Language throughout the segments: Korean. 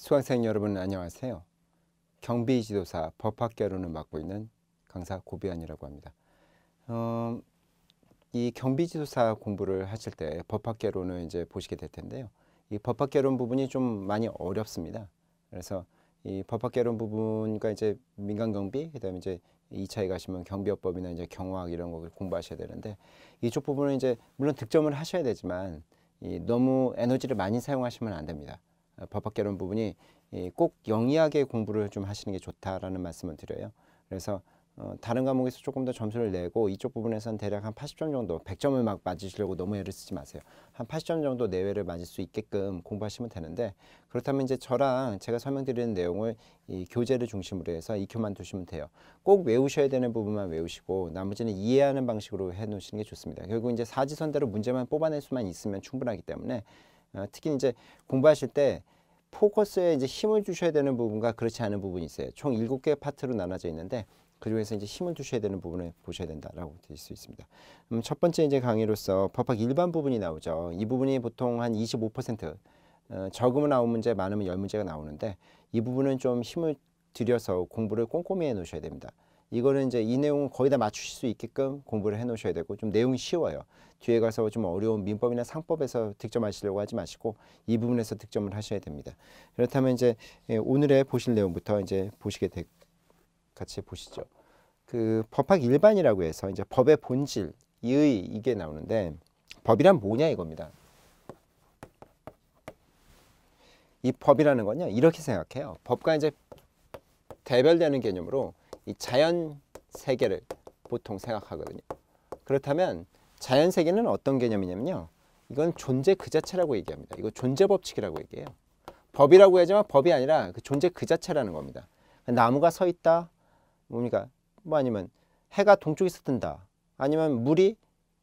수강생 여러분 안녕하세요. 경비 지도사 법학 개론을 맡고 있는 강사 고비안이라고 합니다. 어, 이 경비 지도사 공부를 하실 때 법학 개론을 이제 보시게 될 텐데요. 이 법학 개론 부분이 좀 많이 어렵습니다. 그래서 이 법학 개론 부분과 이제 민간 경비 그다음에 이제 2차에 가시면 경비업법이나 이제 경호학 이런 거 공부하셔야 되는데 이쪽 부분은 이제 물론 득점을 하셔야 되지만 이 너무 에너지를 많이 사용하시면 안 됩니다. 법학개론 부분이 꼭 영리하게 공부를 좀 하시는 게 좋다라는 말씀을 드려요. 그래서 어, 다른 과목에서 조금 더 점수를 내고 이쪽 부분에서는 대략 한 80점 정도, 100점을 막 맞으시려고 너무 애를 쓰지 마세요. 한 80점 정도 내외를 맞을 수 있게끔 공부하시면 되는데 그렇다면 이제 저랑 제가 설명드리는 내용을 이 교재를 중심으로 해서 익교만 두시면 돼요. 꼭 외우셔야 되는 부분만 외우시고 나머지는 이해하는 방식으로 해놓으시는 게 좋습니다. 결국 이제 사지선대로 문제만 뽑아낼 수만 있으면 충분하기 때문에 어, 특히 이제 공부하실 때 포커스에 이제 힘을 주셔야 되는 부분과 그렇지 않은 부분이 있어요. 총 일곱 개 파트로 나눠져 있는데 그중에서 이제 힘을 주셔야 되는 부분을 보셔야 된다라고 드수 있습니다. 음, 첫 번째 이제 강의로서 법학 일반 부분이 나오죠. 이 부분이 보통 한25% 어, 적으면 아홉 문제, 많으면 열 문제가 나오는데 이 부분은 좀 힘을 들여서 공부를 꼼꼼히 해 놓으셔야 됩니다. 이거는 이제 이내용을 거의 다 맞추실 수 있게끔 공부를 해 놓으셔야 되고 좀 내용이 쉬워요. 뒤에 가서 좀 어려운 민법이나 상법에서 득점하시려고 하지 마시고 이 부분에서 득점을 하셔야 됩니다. 그렇다면 이제 예, 오늘의 보실 내용부터 이제 보시게 되, 같이 보시죠. 그 법학 일반이라고 해서 이제 법의 본질, 이의 이게 나오는데 법이란 뭐냐 이겁니다. 이 법이라는 건요 이렇게 생각해요. 법과 이제 대별되는 개념으로 이 자연 세계를 보통 생각하거든요. 그렇다면 자연 세계는 어떤 개념이냐면요. 이건 존재 그 자체라고 얘기합니다. 이거 존재 법칙이라고 얘기해요. 법이라고 하지만 법이 아니라 그 존재 그 자체라는 겁니다. 나무가 서 있다. 뭡니까? 뭐 아니면 해가 동쪽에서 뜬다. 아니면 물이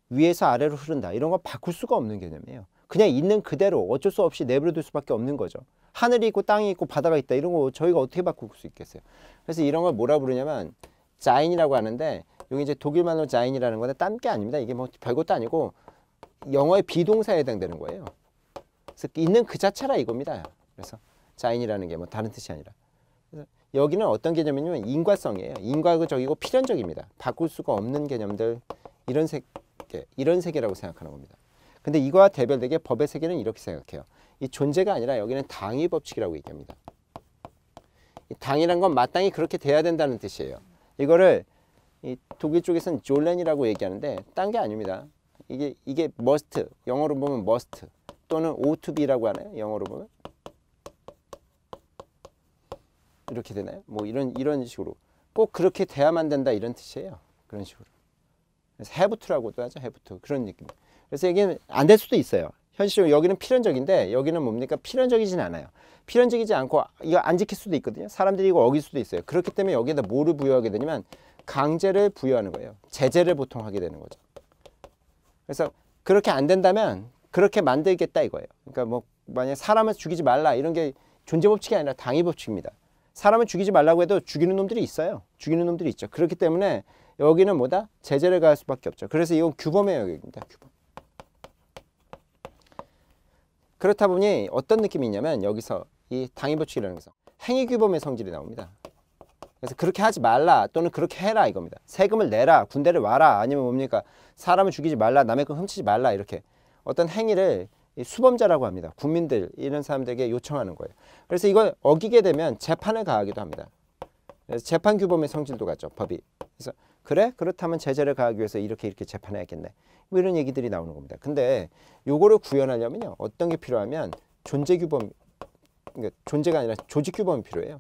위에서 아래로 흐른다. 이런 건 바꿀 수가 없는 개념이에요. 그냥 있는 그대로 어쩔 수 없이 내버려둘 수밖에 없는 거죠. 하늘이 있고 땅이 있고 바다가 있다 이런 거 저희가 어떻게 바꿀 수 있겠어요. 그래서 이런 걸 뭐라 부르냐면 자인이라고 하는데 여기 이제 독일말로 자인이라는 건데 딴 게 아닙니다. 이게 뭐 별것도 아니고 영어의 비동사에 해당되는 거예요. 그래서 있는 그 자체라 이겁니다. 그래서 자인이라는 게 뭐 다른 뜻이 아니라. 여기는 어떤 개념이냐면 인과성이에요. 인과적이고 필연적입니다. 바꿀 수가 없는 개념들 이런 세계 이런 세계라고 생각하는 겁니다. 근데 이거와 대별되게 법의 세계는 이렇게 생각해요. 이 존재가 아니라 여기는 당위 법칙이라고 얘기합니다. 당이란 건 마땅히 그렇게 돼야 된다는 뜻이에요. 이거를 이 독일 쪽에서는 졸렌이라고 얘기하는데 딴게 아닙니다. 이게 이게 must 영어로 보면 must 또는 o to be라고 하나요? 영어로 보면 이렇게 되나요? 뭐 이런 이런 식으로 꼭 그렇게 돼야만 된다 이런 뜻이에요. 그런 식으로. 그래서 have to라고도 하죠. have to 그런 느낌. 그래서 여기는 안될 수도 있어요. 현실적으로 여기는 필연적인데 여기는 뭡니까? 필연적이진 않아요. 필연적이지 않고 이거 안 지킬 수도 있거든요. 사람들이 이거 어길 수도 있어요. 그렇기 때문에 여기에다 뭐를 부여하게 되냐면 강제를 부여하는 거예요. 제재를 보통 하게 되는 거죠. 그래서 그렇게 안 된다면 그렇게 만들겠다 이거예요. 그러니까 뭐 만약 에 사람을 죽이지 말라 이런 게 존재 법칙이 아니라 당위 법칙입니다. 사람을 죽이지 말라고 해도 죽이는 놈들이 있어요. 죽이는 놈들이 있죠. 그렇기 때문에 여기는 뭐다? 제재를 가할 수밖에 없죠. 그래서 이건 규범의 영역입니다. 규범. 그렇다 보니 어떤 느낌이 있냐면 여기서 이당위보칙이라는 것은 행위규범의 성질이 나옵니다. 그래서 그렇게 하지 말라 또는 그렇게 해라 이겁니다. 세금을 내라 군대를 와라 아니면 뭡니까 사람을 죽이지 말라 남의 금 훔치지 말라 이렇게 어떤 행위를 수범자라고 합니다. 국민들 이런 사람들에게 요청하는 거예요. 그래서 이걸 어기게 되면 재판을 가하기도 합니다. 그래서 재판 규범의 성질도 갖죠 법이. 그래서 그래? 그렇다면 제재를 가하기 위해서 이렇게 이렇게 재판해야겠네. 뭐 이런 얘기들이 나오는 겁니다. 근데 요거를 구현하려면요. 어떤 게 필요하면 존재 규범 그러니까 존재가 아니라 조직 규범이 필요해요.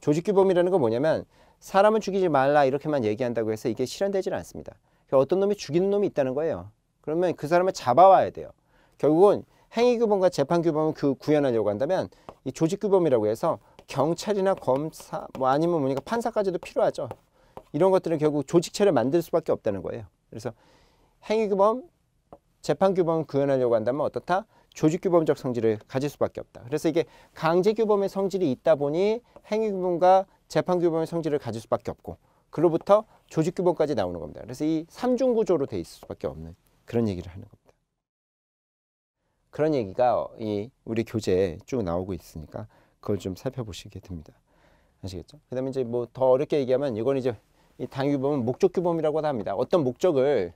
조직 규범이라는 건 뭐냐면 사람을 죽이지 말라 이렇게만 얘기한다고 해서 이게 실현되지는 않습니다. 그러니까 어떤 놈이 죽이는 놈이 있다는 거예요. 그러면 그 사람을 잡아와야 돼요. 결국은 행위 규범과 재판 규범을 그 구현하려고 한다면 이 조직 규범이라고 해서 경찰이나 검사 뭐 아니면 뭐니까 판사까지도 필요하죠. 이런 것들은 결국 조직체를 만들 수밖에 없다는 거예요. 그래서 행위규범, 재판규범을 구현하려고 한다면 어떻다? 조직규범적 성질을 가질 수밖에 없다. 그래서 이게 강제규범의 성질이 있다 보니 행위규범과 재판규범의 성질을 가질 수밖에 없고 그로부터 조직규범까지 나오는 겁니다. 그래서 이 삼중 구조로 돼 있을 수밖에 없는 그런 얘기를 하는 겁니다. 그런 얘기가 이 우리 교재에 쭉 나오고 있으니까 그걸 좀 살펴보시게 됩니다. 아시겠죠? 그 다음에 이제 뭐 더 어렵게 얘기하면 이건 이제 이 당규범은 목적 규범이라고 합니다. 어떤 목적을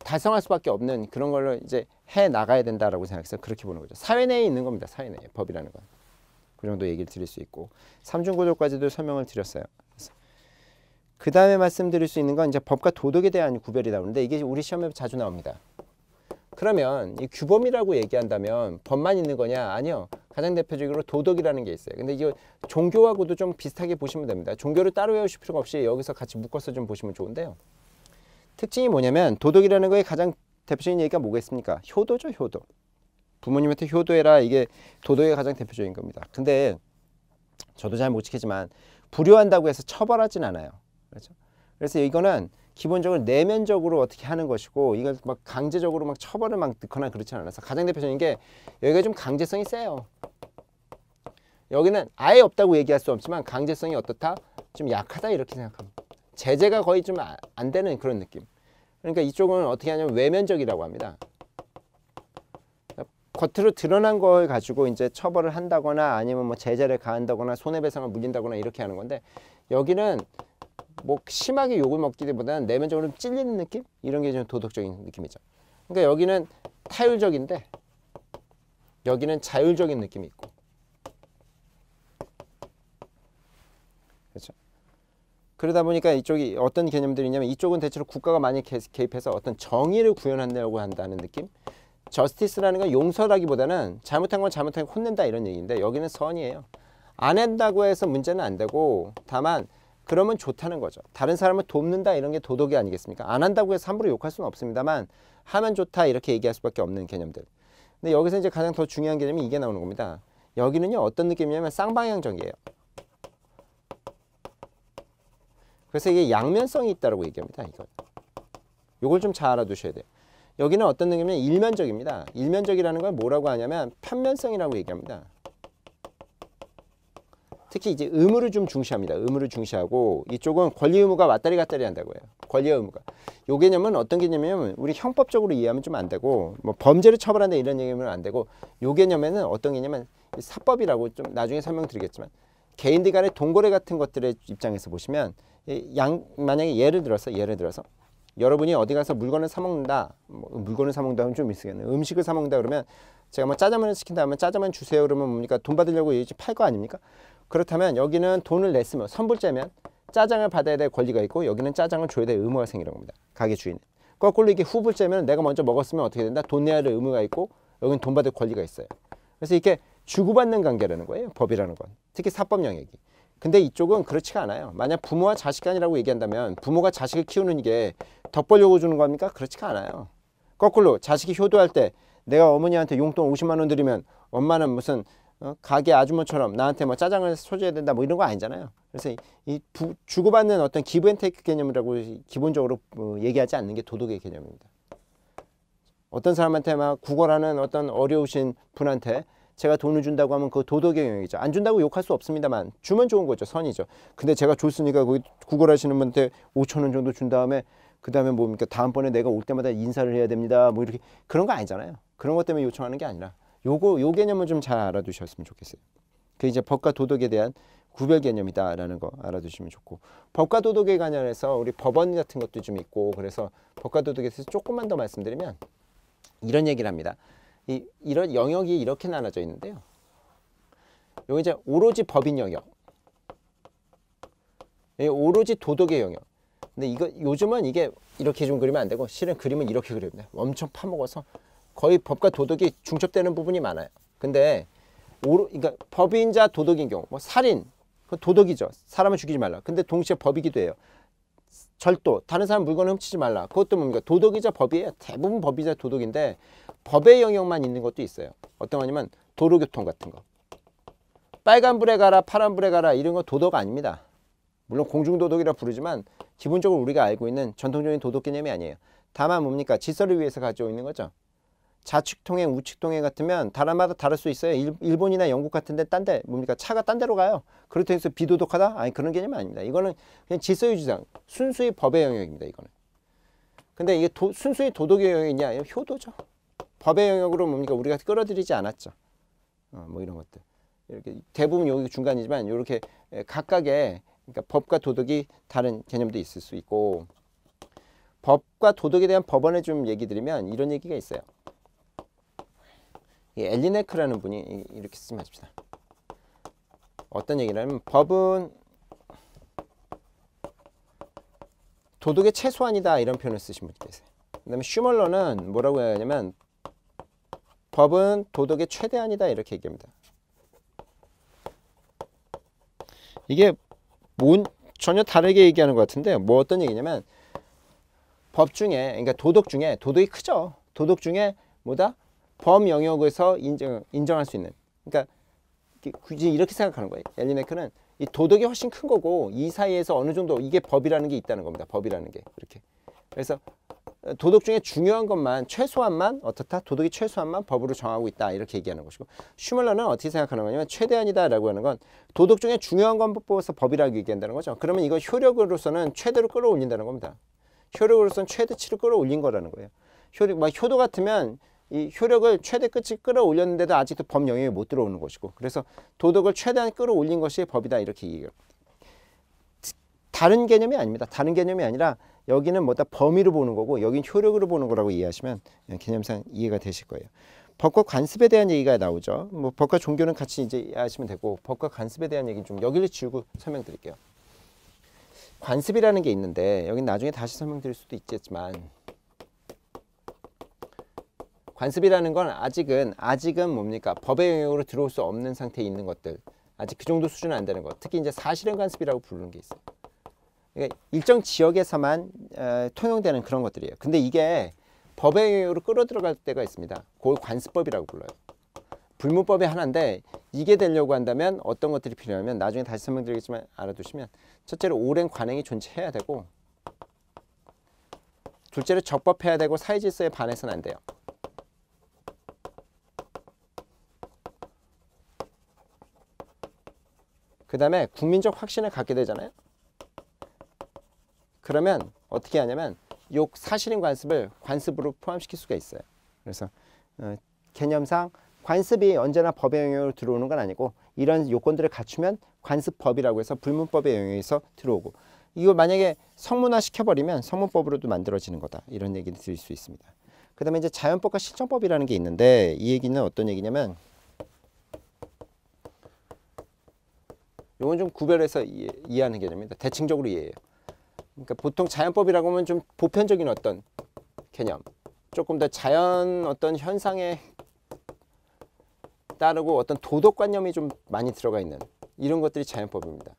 달성할 수밖에 없는 그런 걸로 이제 해 나가야 된다라고 생각해서 그렇게 보는 거죠. 사회 내에 있는 겁니다. 사회 내에 법이라는 건. 그 정도 얘기를 드릴 수 있고 삼중구조까지도 설명을 드렸어요. 그 다음에 말씀드릴 수 있는 건 이제 법과 도덕에 대한 구별이나오는데 이게 우리 시험에 자주 나옵니다. 그러면 이 규범이라고 얘기한다면 법만 있는 거냐? 아니요. 가장 대표적으로 도덕이라는 게 있어요. 근데 이게 종교하고도 좀 비슷하게 보시면 됩니다. 종교를 따로 외우실 필요가 없이 여기서 같이 묶어서 좀 보시면 좋은데요. 특징이 뭐냐면 도덕이라는 거에 가장 대표적인 얘기가 뭐겠습니까? 효도죠, 효도. 부모님한테 효도해라. 이게 도덕의 가장 대표적인 겁니다. 근데 저도 잘 못 지키지만 불효한다고 해서 처벌하진 않아요. 그렇죠? 그래서 이거는 기본적으로 내면적으로 어떻게 하는 것이고 이걸 막 강제적으로 막 처벌을 막듣거나 그렇지 않아서 가장 대표적인 게 여기가 좀 강제성이 세요. 여기는 아예 없다고 얘기할 수 없지만 강제성이 어떻다? 좀 약하다 이렇게 생각합니다. 제재가 거의 좀안 아, 되는 그런 느낌. 그러니까 이쪽은 어떻게 하냐면 외면적이라고 합니다. 겉으로 드러난 걸 가지고 이제 처벌을 한다거나 아니면 뭐 제재를 가한다거나 손해배상을 물린다거나 이렇게 하는 건데 여기는 뭐 심하게 욕을 먹기보다는 내면적으로 찔리는 느낌? 이런 게 좀 도덕적인 느낌이죠. 그러니까 여기는 타율적인데 여기는 자율적인 느낌이 있고 그렇죠? 그러다 보니까 이쪽이 어떤 개념들이 냐면 이쪽은 대체로 국가가 많이 개입해서 어떤 정의를 구현한다고 한다는 느낌 저스티스라는 건 용서라기보다는 잘못한 건 잘못한 건 혼낸다 이런 얘기인데 여기는 선이에요 안 한다고 해서 문제는 안 되고 다만 그러면 좋다는 거죠. 다른 사람을 돕는다 이런 게 도덕이 아니겠습니까? 안 한다고 해서 함부로 욕할 수는 없습니다만 하면 좋다 이렇게 얘기할 수밖에 없는 개념들. 근데 여기서 이제 가장 더 중요한 개념이 이게 나오는 겁니다. 여기는요 어떤 느낌이냐면 쌍방향적이에요. 그래서 이게 양면성이 있다고 얘기합니다. 이걸 이걸좀 잘 알아두셔야 돼요. 여기는 어떤 느낌이냐면 일면적입니다. 일면적이라는 걸 뭐라고 하냐면 편면성이라고 얘기합니다. 특히 이제 의무를 좀 중시합니다. 의무를 중시하고 이쪽은 권리 의무가 왔다리 갔다리 한다고 해요. 권리 의무가. 요 개념은 어떤 개념이냐면 우리 형법적으로 이해하면 좀 안 되고 뭐 범죄를 처벌한다 이런 얘기면 안 되고 요 개념에는 어떤 개념은 사법이라고 좀 나중에 설명드리겠지만 개인들 간의 동거래 같은 것들의 입장에서 보시면 양 만약에 예를 들어서 예를 들어서 여러분이 어디 가서 물건을 사 먹는다 뭐 물건을 사 먹는다 하면 좀 있으겠네 음식을 사 먹는다 그러면 제가 뭐 짜장면을 시킨다 하면 짜장면 주세요 그러면 뭡니까 돈 받으려고 이제 팔 거 아닙니까 그렇다면 여기는 돈을 냈으면 선불제면 짜장을 받아야 될 권리가 있고 여기는 짜장을 줘야 될 의무가 생기는 겁니다. 가게 주인은. 거꾸로 이게 후불제면 내가 먼저 먹었으면 어떻게 된다? 돈 내야 될 의무가 있고 여기는 돈 받을 권리가 있어요. 그래서 이게 렇 주고받는 관계라는 거예요. 법이라는 건. 특히 사법 영역이. 근데 이쪽은 그렇지가 않아요. 만약 부모와 자식 간이라고 얘기한다면 부모가 자식을 키우는 게 덮벌려고 주는 겁니까? 그렇지가 않아요. 거꾸로 자식이 효도할 때 내가 어머니한테 용돈 50만 원 드리면 엄마는 무슨 어? 가게 아주머처럼 나한테 뭐 짜장을 소재해야 된다 뭐 이런 거 아니잖아요. 그래서 이, 이 부, 주고받는 어떤 기브앤테이크 개념이라고 기본적으로 어, 얘기하지 않는 게 도덕의 개념입니다. 어떤 사람한테 막 구걸하는 어떤 어려우신 분한테 제가 돈을 준다고 하면 그 도덕의 영역이죠. 안 준다고 욕할 수 없습니다만 주면 좋은 거죠. 선이죠. 근데 제가 줬으니까 거기 구걸하시는 분한테 5천 원 정도 준 다음에 그 다음에 뭡니까 다음번에 내가 올 때마다 인사를 해야 됩니다. 뭐 이렇게 그런 거 아니잖아요. 그런 것 때문에 요청하는 게 아니라 요거 요개념을좀 잘 알아두셨으면 좋겠어요. 그 이제 법과 도덕에 대한 구별 개념이다라는 거 알아두시면 좋고 법과 도덕에 관련해서 우리 법원 같은 것도 좀 있고 그래서 법과 도덕에 대해서 조금만 더 말씀드리면 이런 얘기를 합니다. 이, 이런 영역이 이렇게 나눠져 있는데요. 여기 이제 오로지 법인 영역, 예, 오로지 도덕의 영역. 근데 이거 요즘은 이게 이렇게 좀 그리면 안 되고 실은 그림은 이렇게 그립니다. 엄청 파먹어서 거의 법과 도덕이 중첩되는 부분이 많아요. 근데 오로, 그러니까 법인자 도덕인 경우, 뭐 살인, 그 도덕이죠. 사람을 죽이지 말라. 근데 동시에 법이기도 해요. 절도, 다른 사람 물건을 훔치지 말라. 그것도 뭡니까? 도덕이자 법이에요. 대부분 법이자 도덕인데 법의 영역만 있는 것도 있어요. 어떤 거냐면 도로교통 같은 거. 빨간불에 가라, 파란불에 가라 이런 거 도덕 아닙니다. 물론 공중도덕이라 부르지만 기본적으로 우리가 알고 있는 전통적인 도덕 개념이 아니에요. 다만 뭡니까? 질서를 위해서 가지고 있는 거죠. 좌측 통행, 우측 통행 같으면 나라마다 다를 수 있어요. 일, 본이나 영국 같은데 딴 데 뭡니까 차가 딴 데로 가요. 그렇다고 해서 비도덕하다? 아니 그런 개념 아닙니다. 이거는 그냥 질서유 주장, 순수의 법의 영역입니다. 이거는. 근데 이게 도, 순수의 도덕의 영역이냐? 아니 효도죠. 법의 영역으로 뭡니까 우리가 끌어들이지 않았죠. 어, 뭐 이런 것들. 이렇게 대부분 여기 중간이지만 이렇게 각각의 그러니까 법과 도덕이 다른 개념도 있을 수 있고 법과 도덕에 대한 법원에좀 얘기 드리면 이런 얘기가 있어요. 예, 엘리네크라는 분이 이렇게 쓰지 마십다 어떤 얘기를 하면 법은 도덕의 최소한이다 이런 표현을 쓰신 분이 계세요. 그 다음에 슈멀러는 뭐라고 하냐면 법은 도덕의 최대한이다 이렇게 얘기합니다. 이게 뭔 전혀 다르게 얘기하는 것 같은데 뭐 어떤 얘기냐면 법 중에 그러니까 도덕 중에 도덕이 크죠. 도덕 중에 뭐다? 범 영역에서 인정, 인정할 수 있는 그러니까 굳이 이렇게 생각하는 거예요. 엘리메크는이 도덕이 훨씬 큰 거고 이 사이에서 어느 정도 이게 법이라는 게 있다는 겁니다. 법이라는 게 이렇게. 그래서 도덕 중에 중요한 것만 최소한만 어떻다 도덕이 최소한만 법으로 정하고 있다 이렇게 얘기하는 것이고 슈멀러는 어떻게 생각하는 거냐면 최대한이다라고 하는 건 도덕 중에 중요한 건 뽑아서 법이라고 얘기한다는 거죠. 그러면 이거 효력으로서는 최대로 끌어올린다는 겁니다. 효력으로서는 최대치로 끌어올린 거라는 거예요. 효력 막 효도 같으면 이 효력을 최대끝이 끌어올렸는데도 아직도 법 영역에 못 들어오는 것이고 그래서 도덕을 최대한 끌어올린 것이 법이다 이렇게 얘기해요. 다른 개념이 아닙니다. 다른 개념이 아니라 여기는 뭐다 범위를 보는 거고 여긴 효력으로 보는 거라고 이해하시면 개념상 이해가 되실 거예요. 법과 관습에 대한 얘기가 나오죠. 뭐 법과 종교는 같이 이제 하시면 되고 법과 관습에 대한 얘기 좀 여기를 지우고 설명드릴게요. 관습이라는 게 있는데 여긴 나중에 다시 설명드릴 수도 있겠지만 관습이라는 건 아직은 아직은 뭡니까 법의 영역으로 들어올 수 없는 상태에 있는 것들 아직 그 정도 수준은 안 되는 것 특히 이제 사실행 관습이라고 부르는 게 있어요 그러니까 일정 지역에서만 에, 통용되는 그런 것들이에요 근데 이게 법의 영역으로 끌어들어갈 때가 있습니다 그걸 관습법이라고 불러요 불문법이 하나인데 이게 되려고 한다면 어떤 것들이 필요하면 나중에 다시 설명드리겠지만 알아두시면 첫째로 오랜 관행이 존재해야 되고 둘째로 적법해야 되고 사회 질서에 반해서는 안 돼요 그 다음에 국민적 확신을 갖게 되잖아요. 그러면 어떻게 하냐면 요 사실인 관습을 관습으로 포함시킬 수가 있어요. 그래서 어, 개념상 관습이 언제나 법의 영역으로 들어오는 건 아니고 이런 요건들을 갖추면 관습법이라고 해서 불문법의 영역에서 들어오고 이걸 만약에 성문화 시켜버리면 성문법으로도 만들어지는 거다 이런 얘기를 드릴 수 있습니다. 그 다음에 이제 자연법과 실정법이라는 게 있는데 이 얘기는 어떤 얘기냐면 이건 좀 구별해서 이해, 하는 개념입니다. 대칭적으로 이해해요. 그러니까 보통 자연법이라고 하면 좀 보편적인 어떤 개념, 조금 더 자연 어떤 현상에 따르고 어떤 도덕관념이 좀 많이 들어가 있는 이런 것들이 자연법입니다.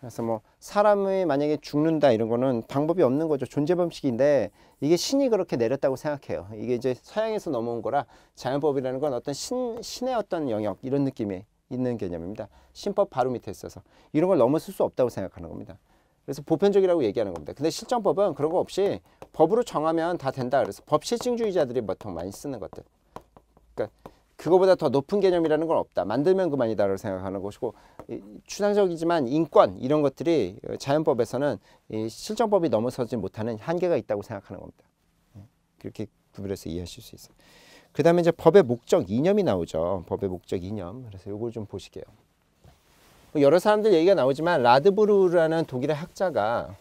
그래서 뭐 사람이 만약에 죽는다 이런 거는 방법이 없는 거죠. 존재 법식인데 이게 신이 그렇게 내렸다고 생각해요. 이게 이제 서양에서 넘어온 거라 자연법이라는 건 어떤 신, 신의 어떤 영역 이런 느낌이 있는 개념입니다. 신법 바로 밑에 있어서 이런 걸 넘어설 수 없다고 생각하는 겁니다. 그래서 보편적이라고 얘기하는 겁니다. 근데 실정법은 그런 거 없이 법으로 정하면 다 된다. 그래서 법 실증주의자들이 보통 많이 쓰는 것들. 그러니까 그거보다 더 높은 개념이라는 건 없다. 만들면 그만이다라고 생각하는 것이고 추상적이지만 인권 이런 것들이 자연법에서는 실정법이 넘어서지 못하는 한계가 있다고 생각하는 겁니다. 예. 그렇게 구별해서 이해하실 수 있어요. 그 다음에 이제 법의 목적 이념이 나오죠. 법의 목적 이념. 그래서 이걸 좀 보시게요. 뭐 여러 사람들 얘기가 나오지만 라드브루라는 독일의 학자가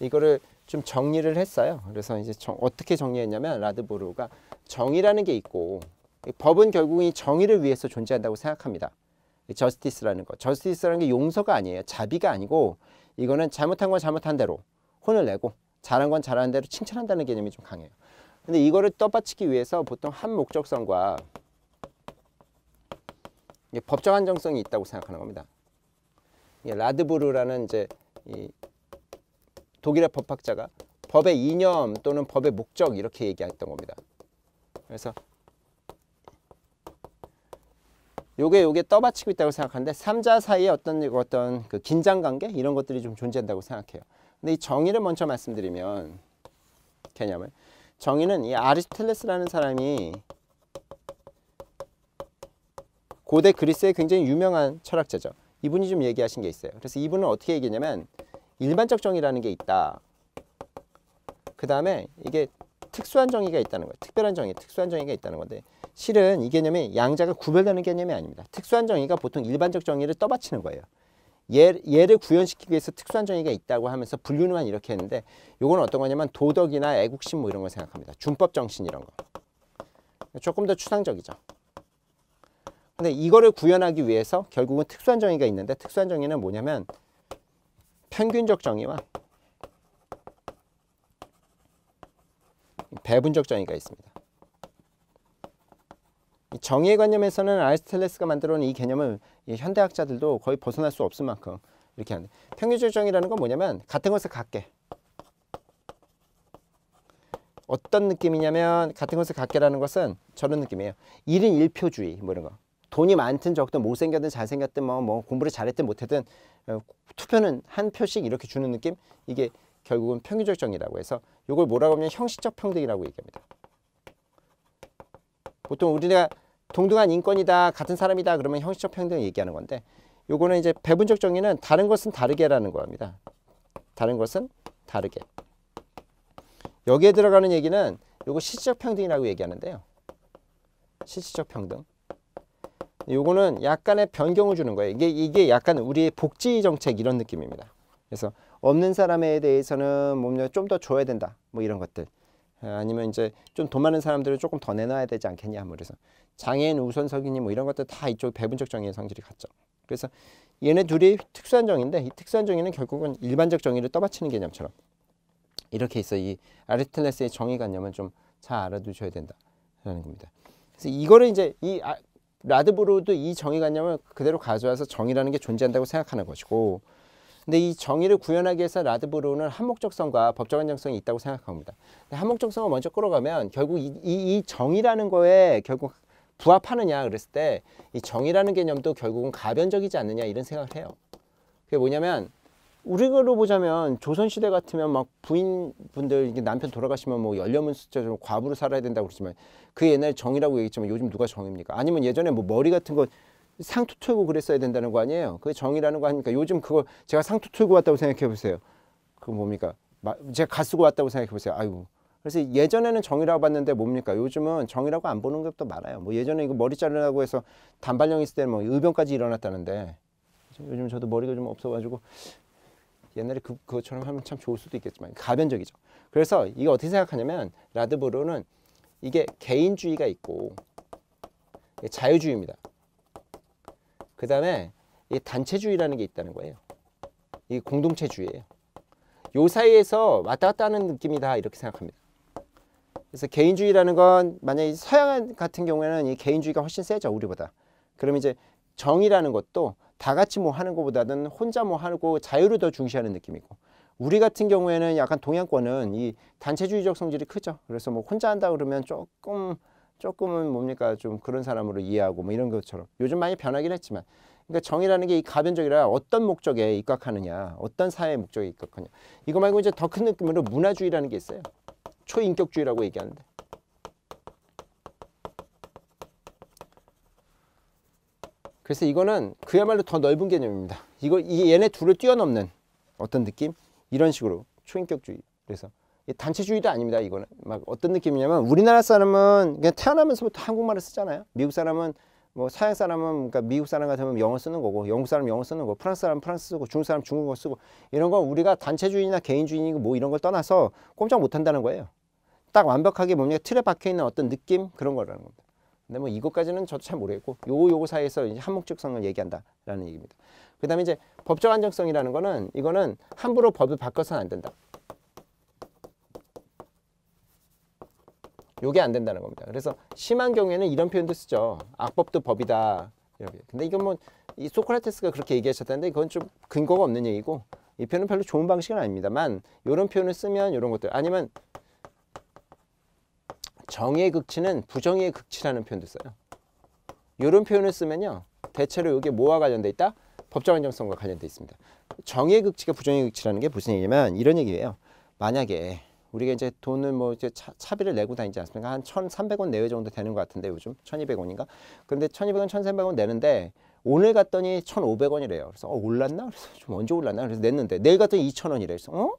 이거를 좀 정리를 했어요. 그래서 이제 정, 어떻게 정리했냐면 라드브루가 정의라는 게 있고 법은 결국 이 정의를 위해서 존재한다고 생각합니다. 저스티스라는 거. 저스티스라는 게 용서가 아니에요. 자비가 아니고 이거는 잘못한 건 잘못한 대로 혼을 내고 잘한 건 잘한 대로 칭찬한다는 개념이 좀 강해요. 근데 이거를 떠받치기 위해서 보통 한 목적성과 법적 안정성이 있다고 생각하는 겁니다. 라드브르라는 이제 독일의 법학자가 법의 이념 또는 법의 목적 이렇게 얘기했던 겁니다. 그래서 요게 요게 떠받치고 있다고 생각하는데 삼자 사이에 어떤 어떤 그 긴장 관계 이런 것들이 좀 존재한다고 생각해요. 근데 이 정의를 먼저 말씀드리면 개념을 정의는 이 아리스텔레스라는 사람이 고대 그리스의 굉장히 유명한 철학자죠. 이분이 좀 얘기하신 게 있어요. 그래서 이분은 어떻게 얘기했냐면 일반적 정의라는 게 있다. 그 다음에 이게 특수한 정의가 있다는 거예요. 특별한 정의, 특수한 정의가 있다는 건데 실은 이 개념이 양자가 구별되는 개념이 아닙니다. 특수한 정의가 보통 일반적 정의를 떠받치는 거예요. 얘, 예, 얘를 구현시키기 위해서 특수한 정의가 있다고 하면서 분류는 이렇게 했는데 이건 어떤 거냐면 도덕이나 애국심 뭐 이런 걸 생각합니다. 준법 정신 이런 거. 조금 더 추상적이죠. 근데 이거를 구현하기 위해서 결국은 특수한 정의가 있는데 특수한 정의는 뭐냐면 평균적 정의와 배분적 정의가 있습니다. 정의의 관념에서는 아리스텔레스가 만들어놓은이 개념을 현대학자들도 거의 벗어날 수 없을 만큼 이렇게 하는 평균적 정의라는 건 뭐냐면 같은 것을 갖게 어떤 느낌이냐면 같은 것을 갖게라는 것은 저런 느낌이에요 일인 일표주의 뭐 이런 거 돈이 많든 적든 못생겼든 잘생겼든 뭐, 뭐 공부를 잘했든 못했든 어, 투표는 한 표씩 이렇게 주는 느낌 이게 결국은 평균적 정의라고 해서 이걸 뭐라고 하면 형식적 평등이라고 얘기합니다 보통 우리가 동등한 인권이다 같은 사람이다 그러면 형식적 평등 얘기하는 건데 요거는 이제 배분적 정의는 다른 것은 다르게라는 겁니다. 다른 것은 다르게. 여기에 들어가는 얘기는 요거 실질적 평등이라고 얘기하는데요. 실질적 평등. 요거는 약간의 변경을 주는 거예요. 이게 이게 약간 우리의 복지 정책 이런 느낌입니다. 그래서 없는 사람에 대해서는 뭔가 좀더 줘야 된다. 뭐 이런 것들. 예, 아니면 이제 좀 돈 많은 사람들을 조금 더 내놔야 되지 않겠냐 뭐 그래서 장애인 우선석이니 뭐 이런 것들 다 이쪽 배분적 정의의 성질이 같죠. 그래서 얘네 둘이 특수한 정의인데 이 특수한 정의는 결국은 일반적 정의를 떠받치는 개념처럼 이렇게 있어 이 아리스토텔레스의 정의관념은 좀잘 알아두셔야 된다라는 겁니다. 그래서 이거를 이제 이 아, 라드보로도 이 정의관념을 그대로 가져와서 정의라는 게 존재한다고 생각하는 것이고 근데 이 정의를 구현하기 위해서 라드브루는 한목적성과 법적 안정성이 있다고 생각합니다. 한목적성을 먼저 끌어가면 결국 이, 이, 이 정의라는 거에 결국 부합하느냐 그랬을 때 이 정의라는 개념도 결국은 가변적이지 않느냐 이런 생각을 해요. 그게 뭐냐면 우리로 보자면 조선시대 같으면 막 부인분들 남편 돌아가시면 뭐 연려문 숫자로 과부로 살아야 된다고 그러지만 그 옛날 정의라고 얘기했지만 요즘 누가 정입니까? 아니면 예전에 뭐 머리 같은 거 상투 틀고 그랬어야 된다는 거 아니에요. 그게 정의라는 거 아닙니까? 요즘 그거 제가 상투 틀고 왔다고 생각해 보세요. 그 뭡니까? 제가 가 쓰고 왔다고 생각해 보세요. 아유. 그래서 예전에는 정의라고 봤는데 뭡니까? 요즘은 정의라고 안 보는 것도 많아요. 뭐 예전에 이거 머리 자르라고 해서 단발령 있을 때는 뭐 의병까지 일어났다는데 요즘 저도 머리가 좀 없어가지고 옛날에 그, 그것처럼 하면 참 좋을 수도 있겠지만 가변적이죠. 그래서 이거 어떻게 생각하냐면 라드브루는 이게 개인주의가 있고 자유주의입니다. 그 다음에 이 단체주의라는 게 있다는 거예요. 이 공동체주의예요. 요 사이에서 왔다 갔다 하는 느낌이다 이렇게 생각합니다. 그래서 개인주의라는 건 만약에 서양 같은 경우에는 이 개인주의가 훨씬 세죠 우리보다. 그럼 이제 정의라는 것도 다 같이 뭐 하는 것보다는 혼자 뭐 하고 자유를 더 중시하는 느낌이고 우리 같은 경우에는 약간 동양권은 이 단체주의적 성질이 크죠. 그래서 뭐 혼자 한다 그러면 조금 조금은 뭡니까 좀 그런 사람으로 이해하고 뭐 이런 것처럼 요즘 많이 변하긴 했지만 그러니까 정의라는 게이 가변적이라 어떤 목적에 입각하느냐 어떤 사회 목적에 입각하냐 이거 말고 이제 더 큰 느낌으로 문화주의라는 게 있어요 초인격주의라고 얘기하는데 그래서 이거는 그야말로 더 넓은 개념입니다 이거 이 얘네 둘을 뛰어넘는 어떤 느낌 이런 식으로 초인격주의 그래서 단체주의도 아닙니다. 이거는 막 어떤 느낌이냐면 우리나라 사람은 그냥 태어나면서부터 한국말을 쓰잖아요. 미국 사람은 뭐 서양 사람은 그러니까 미국 사람 같으면 영어 쓰는 거고 영국 사람 영어 쓰는 거 프랑스 사람 프랑스 쓰고 중국 사람 중국어 쓰고 이런 건 우리가 단체주의나 개인주의이고 뭐 이런 걸 떠나서 꼼짝 못 한다는 거예요. 딱 완벽하게 뭡니까 틀에 박혀 있는 어떤 느낌 그런 거라는 겁니다. 근데 뭐 이것까지는 저도 잘 모르겠고 요거 요거 사이에서 이제 한목적성을 얘기한다라는 얘기입니다. 그다음에 이제 법적 안정성이라는 거는 이거는 함부로 법을 바꿔서는 안 된다. 요게 안 된다는 겁니다. 그래서 심한 경우에는 이런 표현도 쓰죠. 악법도 법이다. 이렇게. 근데 이건 뭐이 소크라테스가 그렇게 얘기하셨다는데 그건 좀 근거가 없는 얘기고 이 표현은 별로 좋은 방식은 아닙니다만 이런 표현을 쓰면 이런 것들 아니면 정의의 극치는 부정의의 극치라는 표현도 써요. 이런 표현을 쓰면요. 대체로 이게 뭐와 관련돼 있다? 법적 안정성과 관련돼 있습니다. 정의의 극치가 부정의 극치라는 게 무슨 얘기냐면 이런 얘기예요. 만약에 우리가 이제 돈을뭐 이제 차, 차비를 내고 다니지 않습니까? 한1 3 0 0원 내외 정도 되는 것 같은데 요즘 1 2 0 0 원인가 그런데 2 0 0원1 3 0 0원 내는데 오늘 갔더니 1 5 0 0 원이래요 그래서 어, 올랐나? 그래서 좀 언제 올랐나? 그래서 냈는데 내일 갔더니 2 0 0 0 원이래 그래서 어?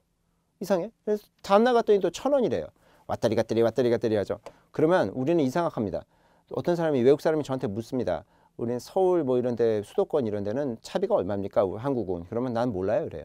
이상해? 그래서 다음날 갔더니 또1 0 0 0원이래요 왔다리 갔다리 왔다리 갔다리 하죠. 그러면 우리는 이상합니다 어떤 사람이 외국 사람이 저한테 묻습니다. 우리는 서울 뭐 이런 데 수도권 이런 데는 차비가 얼마입니까? 한국은. 그러면 난 몰라요. 그래요.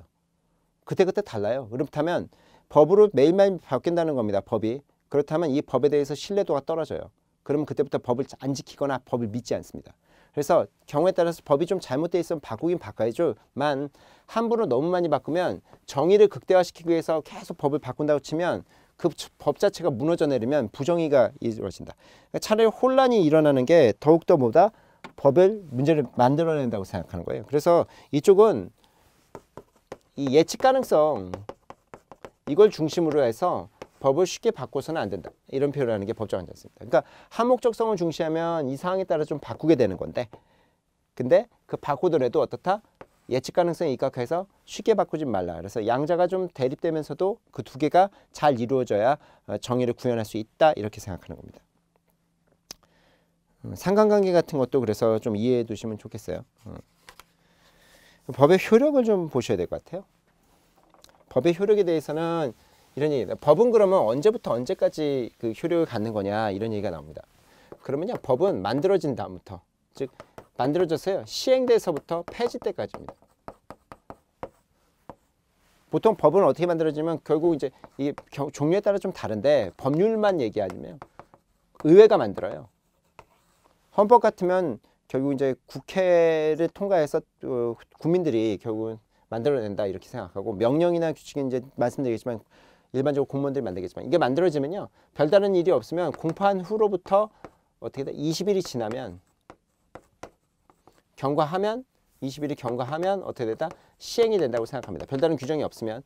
그때그때 달라요. 그렇다면 법으로 매일매일 바뀐다는 겁니다. 법이. 그렇다면 이 법에 대해서 신뢰도가 떨어져요. 그러면 그때부터 법을 안 지키거나 법을 믿지 않습니다. 그래서 경우에 따라서 법이 좀 잘못되어 있으면 바꾸긴 바꿔야죠만 함부로 너무 많이 바꾸면 정의를 극대화시키기 위해서 계속 법을 바꾼다고 치면 그 법 자체가 무너져 내리면 부정의가 이루어진다. 그러니까 차라리 혼란이 일어나는 게 더욱더 뭐다? 법을 문제를 만들어낸다고 생각하는 거예요. 그래서 이쪽은 이 예측 가능성 이걸 중심으로 해서 법을 쉽게 바꿔서는 안 된다. 이런 표현을 하는 게 법정안전 성입니다 그러니까 한목적성을 중시하면 이 상황에 따라 좀 바꾸게 되는 건데 근데 그 바꾸더라도 어떻다? 예측 가능성에 입각해서 쉽게 바꾸지 말라. 그래서 양자가 좀 대립되면서도 그 두 개가 잘 이루어져야 어, 정의를 구현할 수 있다. 이렇게 생각하는 겁니다. 음, 상관관계 같은 것도 그래서 좀 이해해 두시면 좋겠어요. 음. 법의 효력을 좀 보셔야 될 것 같아요. 법의 효력에 대해서는 이런 얘기다. 법은 그러면 언제부터 언제까지 그 효력을 갖는 거냐 이런 얘기가 나옵니다. 그러면요 법은 만들어진 다음부터 즉 만들어져서요 시행돼서부터 폐지 때까지입니다. 보통 법은 어떻게 만들어지면 결국 이제 이 종류에 따라 좀 다른데 법률만 얘기하면 의회가 만들어요. 헌법 같으면 결국 이제 국회를 통과해서 국민들이 결국은 만들어낸다 이렇게 생각하고 명령이나 규칙은 이제 말씀드리겠지만 일반적으로 공무원들이 만들겠지만 이게 만들어지면요 별다른 일이 없으면 공판 후로부터 어떻게 돼 20일이 지나면 경과하면 20일이 경과하면 어떻게 되다 시행이 된다고 생각합니다. 별다른 규정이 없으면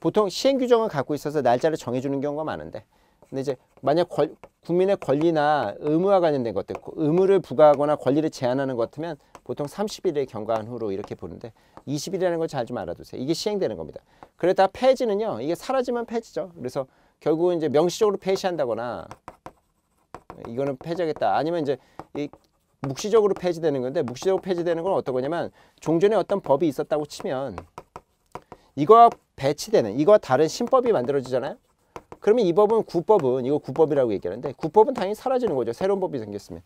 보통 시행 규정을 갖고 있어서 날짜를 정해주는 경우가 많은데 근데 이제 만약 걸, 국민의 권리나 의무와 관련된 것들 의무를 부과하거나 권리를 제한하는 것 같으면 보통 30일에 경과한 후로 이렇게 보는데 20일이라는 걸 잘 좀 알아두세요. 이게 시행되는 겁니다. 그러다 폐지는요. 이게 사라지면 폐지죠. 그래서 결국은 이제 명시적으로 폐지한다거나 이거는 폐지하겠다. 아니면 이제 이 묵시적으로 폐지되는 건데 묵시적으로 폐지되는 건 어떤 거냐면 종전에 어떤 법이 있었다고 치면 이거와 배치되는 이거와 다른 신법이 만들어지잖아요. 그러면 이 법은 구법은 이거 구법이라고 얘기하는데 구법은 당연히 사라지는 거죠. 새로운 법이 생겼으면.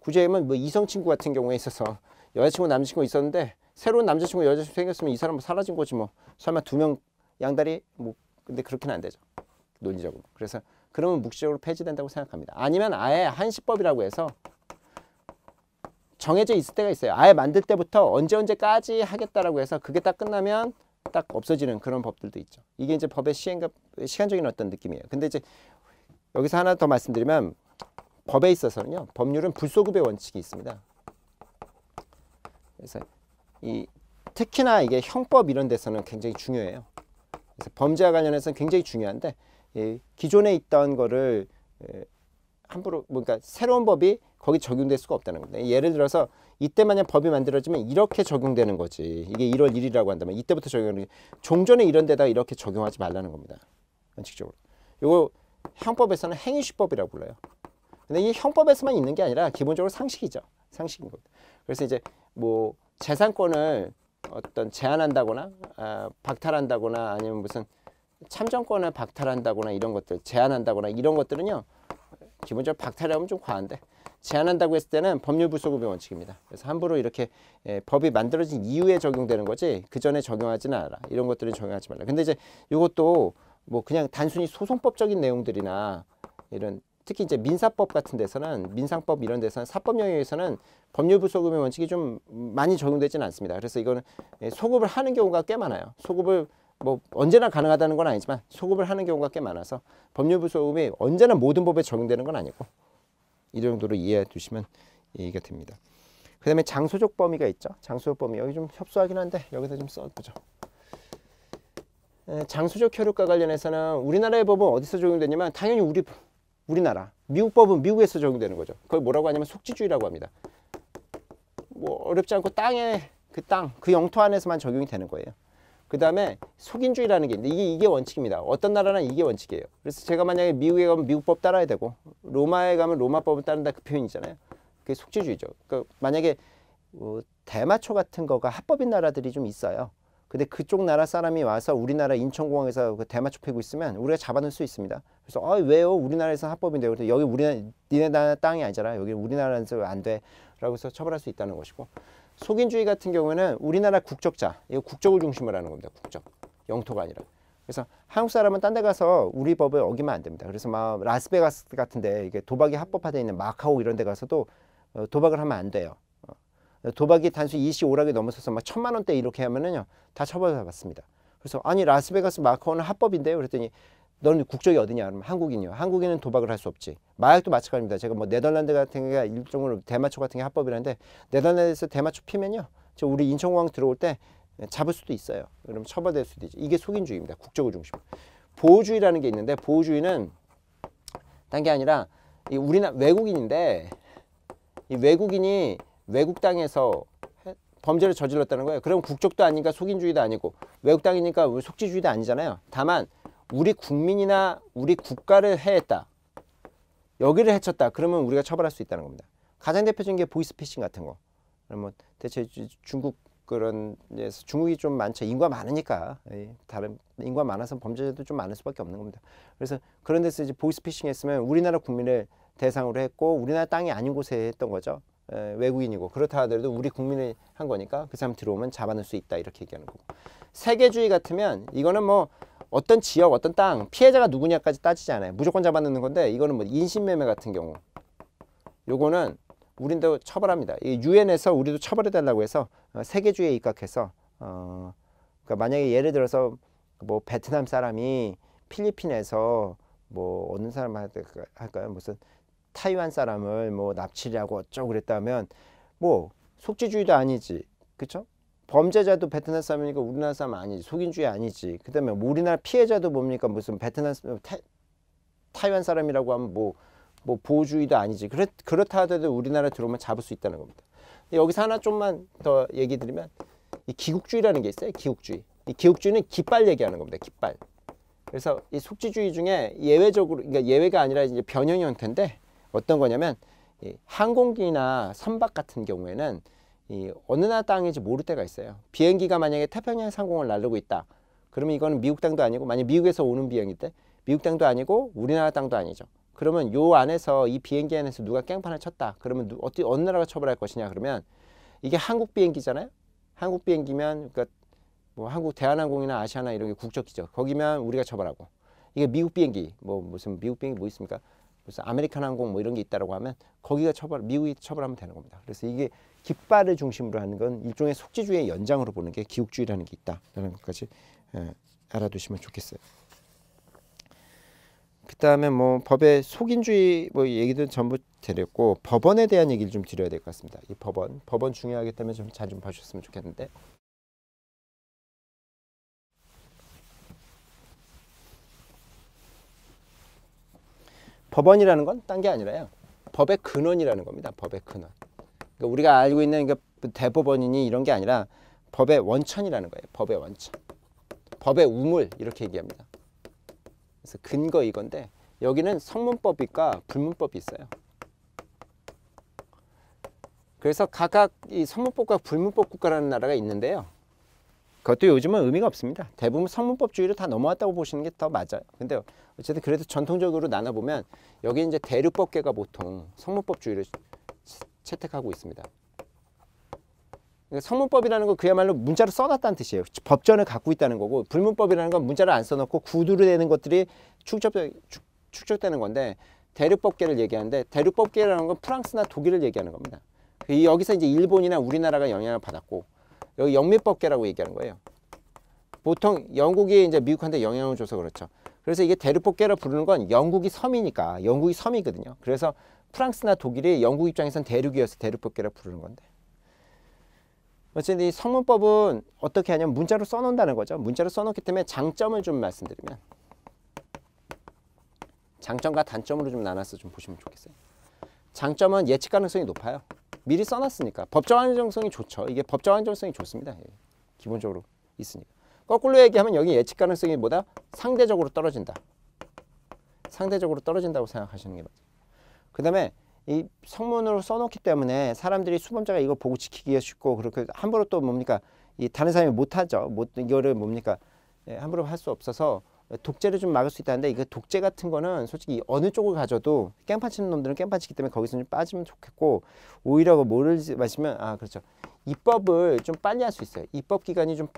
구제하면 뭐 이성 친구 같은 경우에 있어서 여자친구 남자친구 있었는데 새로운 남자친구 여자친구 생겼으면 이 사람은 뭐 사라진 거지 뭐 설마 두 명 양다리 뭐 근데 그렇게는 안 되죠 논리적으로 그래서 그러면 묵시적으로 폐지된다고 생각합니다 아니면 아예 한시법이라고 해서 정해져 있을 때가 있어요 아예 만들 때부터 언제 언제까지 하겠다라고 해서 그게 딱 끝나면 딱 없어지는 그런 법들도 있죠 이게 이제 법의 시행과 시간적인 어떤 느낌이에요 근데 이제 여기서 하나 더 말씀드리면 법에 있어서는요 법률은 불소급의 원칙이 있습니다 그래서 이 특히나 이게 형법 이런 데서는 굉장히 중요해요. 그래서 범죄와 관련해서는 굉장히 중요한데 예, 기존에 있던 거를 예, 함부로 뭐 그러니까 새로운 법이 거기 적용될 수가 없다는 겁니다. 예를 들어서 이때 만약 법이 만들어지면 이렇게 적용되는 거지. 이게 1월 1일이라고 한다면 이때부터 적용이 종전에 이런 데다 이렇게 적용하지 말라는 겁니다. 원칙적으로. 이거 형법에서는 행위시법이라고 불러요. 근데 이 형법에서만 있는 게 아니라 기본적으로 상식이죠. 상식인 거니 그래서 이제 뭐 재산권을 어떤 제한한다거나 아, 박탈한다거나 아니면 무슨 참정권을 박탈한다거나 이런 것들 제한한다거나 이런 것들은요 기본적으로 박탈하면 좀 과한데 제한한다고 했을 때는 법률 부속급의 원칙입니다. 그래서 함부로 이렇게 예, 법이 만들어진 이후에 적용되는 거지 그 전에 적용하지는 않아 이런 것들은 적용하지 말라. 근데 이제 이것도 뭐 그냥 단순히 소송법적인 내용들이나 이런 특히 이제 민사법 같은 데서는 민상법 이런 데서는 사법 영역에서는 법률부 속급의 원칙이 좀 많이 적용되지는 않습니다. 그래서 이거는 예, 소급을 하는 경우가 꽤 많아요. 소급을 뭐 언제나 가능하다는 건 아니지만 소급을 하는 경우가 꽤 많아서 법률부 속급이 언제나 모든 법에 적용되는 건 아니고 이 정도로 이해해 두시면 이해가 됩니다. 그 다음에 장소적 범위가 있죠. 장소적 범위 여기 좀 협소하긴 한데 여기서좀 써보죠. 예, 장소적 효력과 관련해서는 우리나라의 법은 어디서 적용되냐면 당연히 우리 우리나라 미국 법은 미국에서 적용되는 거죠. 그걸 뭐라고 하냐면 속지주의라고 합니다. 뭐 어렵지 않고 땅에 그 땅, 그 영토 안에서만 적용이 되는 거예요. 그 다음에 속인주의라는 게 있는데 이게 이게 원칙입니다. 어떤 나라나 이게 원칙이에요. 그래서 제가 만약에 미국에 가면 미국법 따라야 되고 로마에 가면 로마법을 따른다 그 표현이잖아요. 그게 속지주의죠. 그러니까 만약에 뭐 대마초 같은 거가 합법인 나라들이 좀 있어요. 근데 그쪽 나라 사람이 와서 우리나라 인천공항에서 그 대마초 패고 있으면 우리가 잡아놓을 수 있습니다. 그래서 아 왜요? 우리나라에서 합법인데 그래서 여기 우리나 니네 나라 땅이 아니잖아. 여기 우리나라에서 안 돼라고 해서 처벌할 수 있다는 것이고 속인주의 같은 경우에는 우리나라 국적자 이거 국적을 중심으로 하는 겁니다. 국적 영토가 아니라. 그래서 한국 사람은 딴 데 가서 우리 법을 어기면 안 됩니다. 그래서 막 라스베가스 같은데 이게 도박이 합법화돼 있는 마카오 이런 데 가서도 어, 도박을 하면 안 돼요. 도박이 단순히 이시 오락이 넘어서서 막 천만 원대 이렇게 하면은요 다 처벌받습니다. 그래서 아니 라스베가스 마카는 합법인데요. 그랬더니 너는 국적이 어디냐? 그러면 한국인이요. 한국인은 도박을 할 수 없지. 마약도 마찬가지입니다. 제가 뭐 네덜란드 같은 게 일종으로 대마초 같은 게 합법이라는데 네덜란드에서 대마초 피면요. 저 우리 인천공항 들어올 때 잡을 수도 있어요. 그럼 처벌될 수도 있죠. 이게 속인주의입니다. 국적을 중심으로. 보호주의라는 게 있는데 보호주의는 딴게 아니라 이 우리나라 외국인인데 이 외국인이 외국 땅에서 범죄를 저질렀다는 거예요. 그럼 국적도 아니니까 속인주의도 아니고 외국 땅이니까 속지주의도 아니잖아요. 다만 우리 국민이나 우리 국가를 해했다. 여기를 해쳤다. 그러면 우리가 처벌할 수 있다는 겁니다. 가장 대표적인 게 보이스피싱 같은 거. 그러면 뭐 대체 중국 그런 중국이 좀 많죠. 인구가 많으니까 예, 다른 인구가 많아서 범죄자도 좀 많을 수밖에 없는 겁니다. 그래서 그런 데서 이제 보이스피싱 했으면 우리나라 국민을 대상으로 했고 우리나라 땅이 아닌 곳에 했던 거죠. 외국인이고 그렇다 하더라도 우리 국민이 한 거니까 그 사람 들어오면 잡아낼 수 있다 이렇게 얘기하는 거고 세계주의 같으면 이거는 뭐 어떤 지역 어떤 땅 피해자가 누구냐까지 따지지 않아요 무조건 잡아내는 건데 이거는 뭐 인신매매 같은 경우 요거는 우린도 처벌합니다 이 유엔에서 우리도 처벌해 달라고 해서 어, 세계주의에 입각해서 어 그러니까 만약에 예를 들어서 뭐 베트남 사람이 필리핀에서 뭐 어느 사람한테 그, 할까요 무슨 타이완 사람을 뭐 납치하고 어쩌고 그랬다면 뭐 속지주의도 아니지 그쵸? 범죄자도 베트남 사람이니까 우리나라 사람 아니지 속인주의 아니지 그 다음에 뭐 우리나라 피해자도 뭡니까 무슨 베트남 타, 타이완 사람이라고 하면 뭐뭐 뭐 보호주의도 아니지 그렇, 그렇다 하더라도 우리나라 들어오면 잡을 수 있다는 겁니다 여기서 하나 좀만 더 얘기 드리면 이 기국주의라는 게 있어요 기국주의 이 기국주의는 깃발 얘기하는 겁니다 깃발 그래서 이 속지주의 중에 예외적으로 그러니까 예외가 아니라 이제 변형 형태인데 어떤 거냐면 이 항공기나 선박 같은 경우에는 이 어느 나라 땅인지 모를 때가 있어요. 비행기가 만약에 태평양 상공을 날르고 있다. 그러면 이거는 미국 땅도 아니고 만약 미국에서 오는 비행기 때 미국 땅도 아니고 우리나라 땅도 아니죠. 그러면 요 안에서 이 비행기 안에서 누가 깽판을 쳤다. 그러면 누, 어디 어느 나라가 처벌할 것이냐 그러면 이게 한국 비행기잖아요. 한국 비행기면 그러니까 뭐 한국 대한항공이나 아시아나 이런 게국적기죠 거기면 우리가 처벌하고 이게 미국 비행기 뭐 무슨 미국 비행기 뭐 있습니까? 그래서 아메리칸 항공 뭐 이런 게 있다라고 하면 거기가 처벌 미국이 처벌하면 되는 겁니다. 그래서 이게 깃발을 중심으로 하는 건 일종의 속지주의 연장으로 보는 게 기국주의라는 게 있다라는 것까지 예, 알아두시면 좋겠어요. 그다음에 뭐 법의 속인주의 뭐 얘기도 전부 드렸고 법원에 대한 얘기를 좀 드려야 될 것 같습니다. 이 법원 법원 중요하기 때문에 좀잘좀 봐주셨으면 좋겠는데. 법원이라는 건 딴 게 아니라요. 법의 근원이라는 겁니다. 법의 근원. 그러니까 우리가 알고 있는 대법원이니 이런 게 아니라 법의 원천이라는 거예요. 법의 원천. 법의 우물 이렇게 얘기합니다. 그래서 근거 이건데 여기는 성문법이과 불문법이 있어요. 그래서 각각 이 성문법과 불문법 국가라는 나라가 있는데요. 그것도 요즘은 의미가 없습니다. 대부분 성문법주의로 다 넘어왔다고 보시는 게 더 맞아요. 근데 어쨌든 그래도 전통적으로 나눠보면 여기 이제 대륙법계가 보통 성문법주의를 채택하고 있습니다. 그 그러니까 성문법이라는 건 그야말로 문자로 써놨다는 뜻이에요. 법전을 갖고 있다는 거고 불문법이라는 건 문자를 안 써놓고 구두로 되는 것들이 축적, 축적되는 건데 대륙법계를 얘기하는데 대륙법계라는 건 프랑스나 독일을 얘기하는 겁니다. 그 여기서 이제 일본이나 우리나라가 영향을 받았고 여기 영미법계라고 얘기하는 거예요. 보통 영국이 이제 미국한테 영향을 줘서 그렇죠. 그래서 이게 대륙법계라 부르는 건 영국이 섬이니까 영국이 섬이거든요. 그래서 프랑스나 독일이 영국 입장에선 대륙이어서 대륙법계라 부르는 건데. 어쨌든 이 성문법은 어떻게 하냐면 문자로 써놓는다는 거죠. 문자로 써놓기 때문에 장점을 좀 말씀드리면 장점과 단점으로 좀 나눠서 좀 보시면 좋겠어요. 장점은 예측 가능성이 높아요. 미리 써놨으니까 법적 안정성이 좋죠. 이게 법적 안정성이 좋습니다. 예. 기본적으로 있으니까. 거꾸로 얘기하면 여기 예측 가능성이 뭐다? 상대적으로 떨어진다. 상대적으로 떨어진다고 생각하시는 게 맞아요. 그 다음에 이 성문으로 써놓기 때문에 사람들이 수범자가 이거 보고 지키기가 쉽고 그렇게 함부로 또 뭡니까 이 다른 사람이 못하죠. 못 이거를 뭡니까 예, 함부로 할 수 없어서 독재를 좀 막을 수 있다는데 이거 독재 같은 거는 솔직히 어느 쪽을 가져도 깽판 치는 놈들은 깽판 치기 때문에 거기서 좀 빠지면 좋겠고 오히려 뭐를 마시면 아 그렇죠 입법을 좀 빨리 할 수 있어요 입법 기간이 좀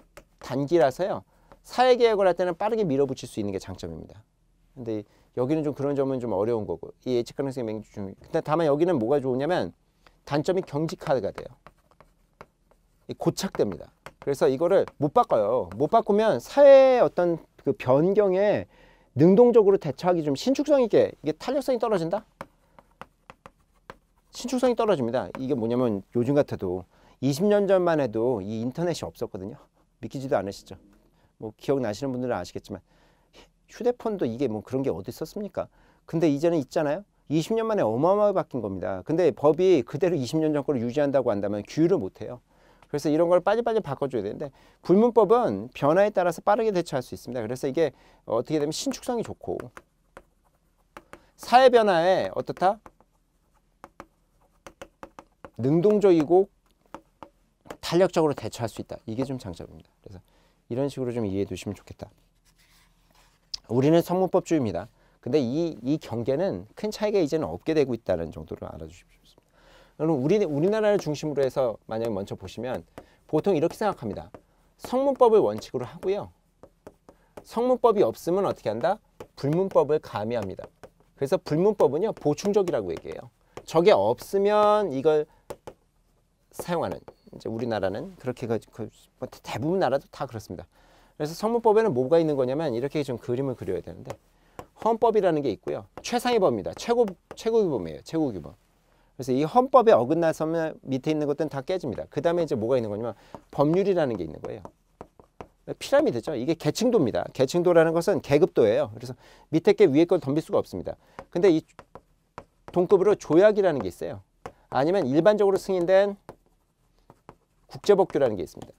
단기라서요 사회개혁을 할 때는 빠르게 밀어붙일 수 있는 게 장점입니다 근데 여기는 좀 그런 점은 좀 어려운 거고 이 예측 가능성이 매우 중요 근데 다만 여기는 뭐가 좋으냐면 단점이 경직화가 돼요 고착됩니다 그래서 이거를 못 바꿔요 못 바꾸면 사회의 어떤 그 변경에 능동적으로 대처하기 좀 신축성 있게 이게 탄력성이 떨어진다? 신축성이 떨어집니다. 이게 뭐냐면 요즘 같아도 20년 전만 해도 이 인터넷이 없었거든요. 믿기지도 않으시죠? 뭐 기억나시는 분들은 아시겠지만 휴대폰도 이게 뭐 그런 게 어디 있었습니까? 근데 이제는 있잖아요. 20년 만에 어마어마하게 바뀐 겁니다. 근데 법이 그대로 20년 전 거를 유지한다고 한다면 규율을 못 해요. 그래서 이런 걸 빨리빨리 바꿔줘야 되는데 불문법은 변화에 따라서 빠르게 대처할 수 있습니다. 그래서 이게 어떻게 되면 신축성이 좋고 사회 변화에 어떻다? 능동적이고 탄력적으로 대처할 수 있다. 이게 좀 장점입니다. 그래서 이런 식으로 좀 이해해 두시면 좋겠다. 우리는 선문법주의입니다 근데 이, 이 경계는 큰 차이가 이제는 없게 되고 있다는 정도로 알아주십시오. 그럼 우리, 우리나라를 중심으로 해서 만약에 먼저 보시면 보통 이렇게 생각합니다. 성문법을 원칙으로 하고요. 성문법이 없으면 어떻게 한다? 불문법을 가미합니다. 그래서 불문법은요. 보충적이라고 얘기해요. 저게 없으면 이걸 사용하는 이제 우리나라는 그렇게 그, 대부분 나라도 다 그렇습니다. 그래서 성문법에는 뭐가 있는 거냐면 이렇게 좀 그림을 그려야 되는데 헌법이라는 게 있고요. 최상의 법입니다. 최고 최고규범이에요. 최고규범. 그래서 이 헌법에 어긋나서면 밑에 있는 것들은 다 깨집니다. 그 다음에 이제 뭐가 있는 거냐면 법률이라는 게 있는 거예요. 피라미드죠. 이게 계층도입니다. 계층도라는 것은 계급도예요. 그래서 밑에 게 위에 걸 덤빌 수가 없습니다. 근데 이 동급으로 조약이라는 게 있어요. 아니면 일반적으로 승인된 국제법규라는 게 있습니다.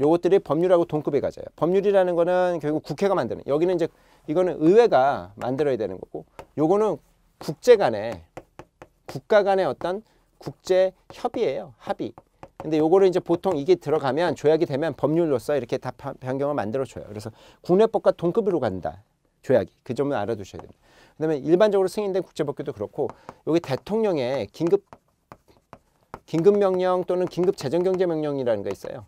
요것들이 법률하고 동급에 가져요. 법률이라는 거는 결국 국회가 만드는 여기는 이제 이거는 의회가 만들어야 되는 거고 요거는 국제 간에 국가 간의 어떤 국제 협의예요. 합의. 근데 요거를 이제 보통 이게 들어가면 조약이 되면 법률로서 이렇게 다 변경을 만들어 줘요. 그래서 국내법과 동급으로 간다. 조약이. 그 점은 알아두셔야 됩니다. 그다음에 일반적으로 승인된 국제법규도 그렇고 여기 대통령의 긴급 긴급 명령 또는 긴급 재정 경제 명령이라는 거 있어요.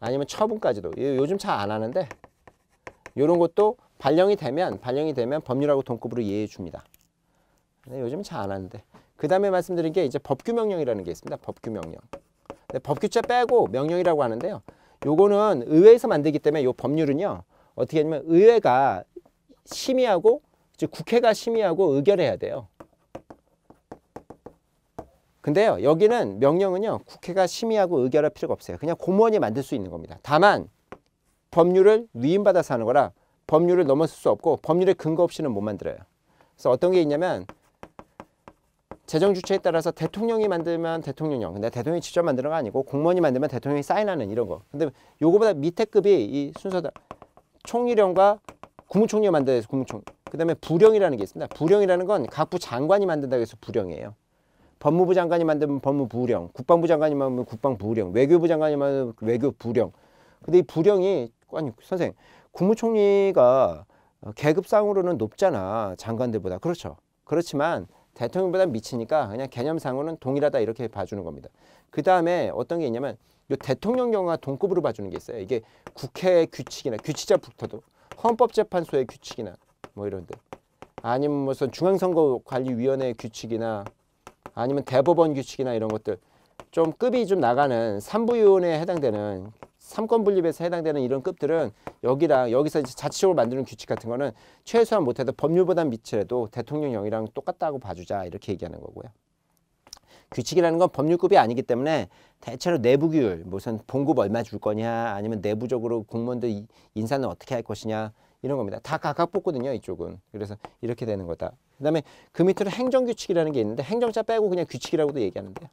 아니면 처분까지도. 요즘 잘 안 하는데 이런 것도 발령이 되면 발령이 되면 법률하고 동급으로 이해해 줍니다. 근데 요즘잘 안 하는데. 그 다음에 말씀드린 게 이제 법규명령이라는 게 있습니다. 법규명령. 법규자 빼고 명령이라고 하는데요. 요거는 의회에서 만들기 때문에 요 법률은요. 어떻게 하냐면 의회가 심의하고 즉 국회가 심의하고 의결해야 돼요. 근데요. 여기는 명령은요. 국회가 심의하고 의결할 필요가 없어요. 그냥 공무원이 만들 수 있는 겁니다. 다만 법률을 위임받아서 하는 거라 법률을 넘어설 수 없고 법률의 근거 없이는 못 만들어요. 그래서 어떤 게 있냐면 재정 주체에 따라서 대통령이 만들면 대통령령 근데 대통령이 직접 만드는 거 아니고 공무원이 만들면 대통령이 사인하는 이런 거 근데 요거보다 밑에 급이 이 순서다 총리령과 국무총리가 만들어서 국무총 그 다음에 부령이라는 게 있습니다 부령이라는 건각부 장관이 만든다고 해서 부령이에요 법무부 장관이 만들면 법무부령 국방부 장관이 만들면 국방부령 외교부 장관이 만들면 외교부령 근데 이 부령이 아니 선생 국무총리가 어, 계급상으로는 높잖아 장관들보다 그렇죠 그렇지만 대통령보다 미치니까 그냥 개념상으로는 동일하다 이렇게 봐주는 겁니다 그 다음에 어떤 게 있냐면 요대통령경령가 동급으로 봐주는 게 있어요 이게 국회의 규칙이나 규칙자부터도 헌법재판소의 규칙이나 뭐 이런데 아니면 무슨 중앙선거관리위원회의 규칙이나 아니면 대법원 규칙이나 이런 것들 좀 급이 좀 나가는 산부위원회에 해당되는 삼권 분립에서 해당되는 이런 급들은 여기랑 여기서 이제 자치적으로 만드는 규칙 같은 거는 최소한 못해도 법률보단 밑이라도 대통령령이랑 똑같다고 봐주자 이렇게 얘기하는 거고요. 규칙이라는 건 법률급이 아니기 때문에 대체로 내부 규율, 무슨 봉급 얼마 줄 거냐, 아니면 내부적으로 공무원들 인사는 어떻게 할 것이냐 이런 겁니다. 다 각각 뽑거든요, 이쪽은. 그래서 이렇게 되는 거다. 그다음에 그 밑으로 행정 규칙이라는 게 있는데 행정자 빼고 그냥 규칙이라고도 얘기하는데요.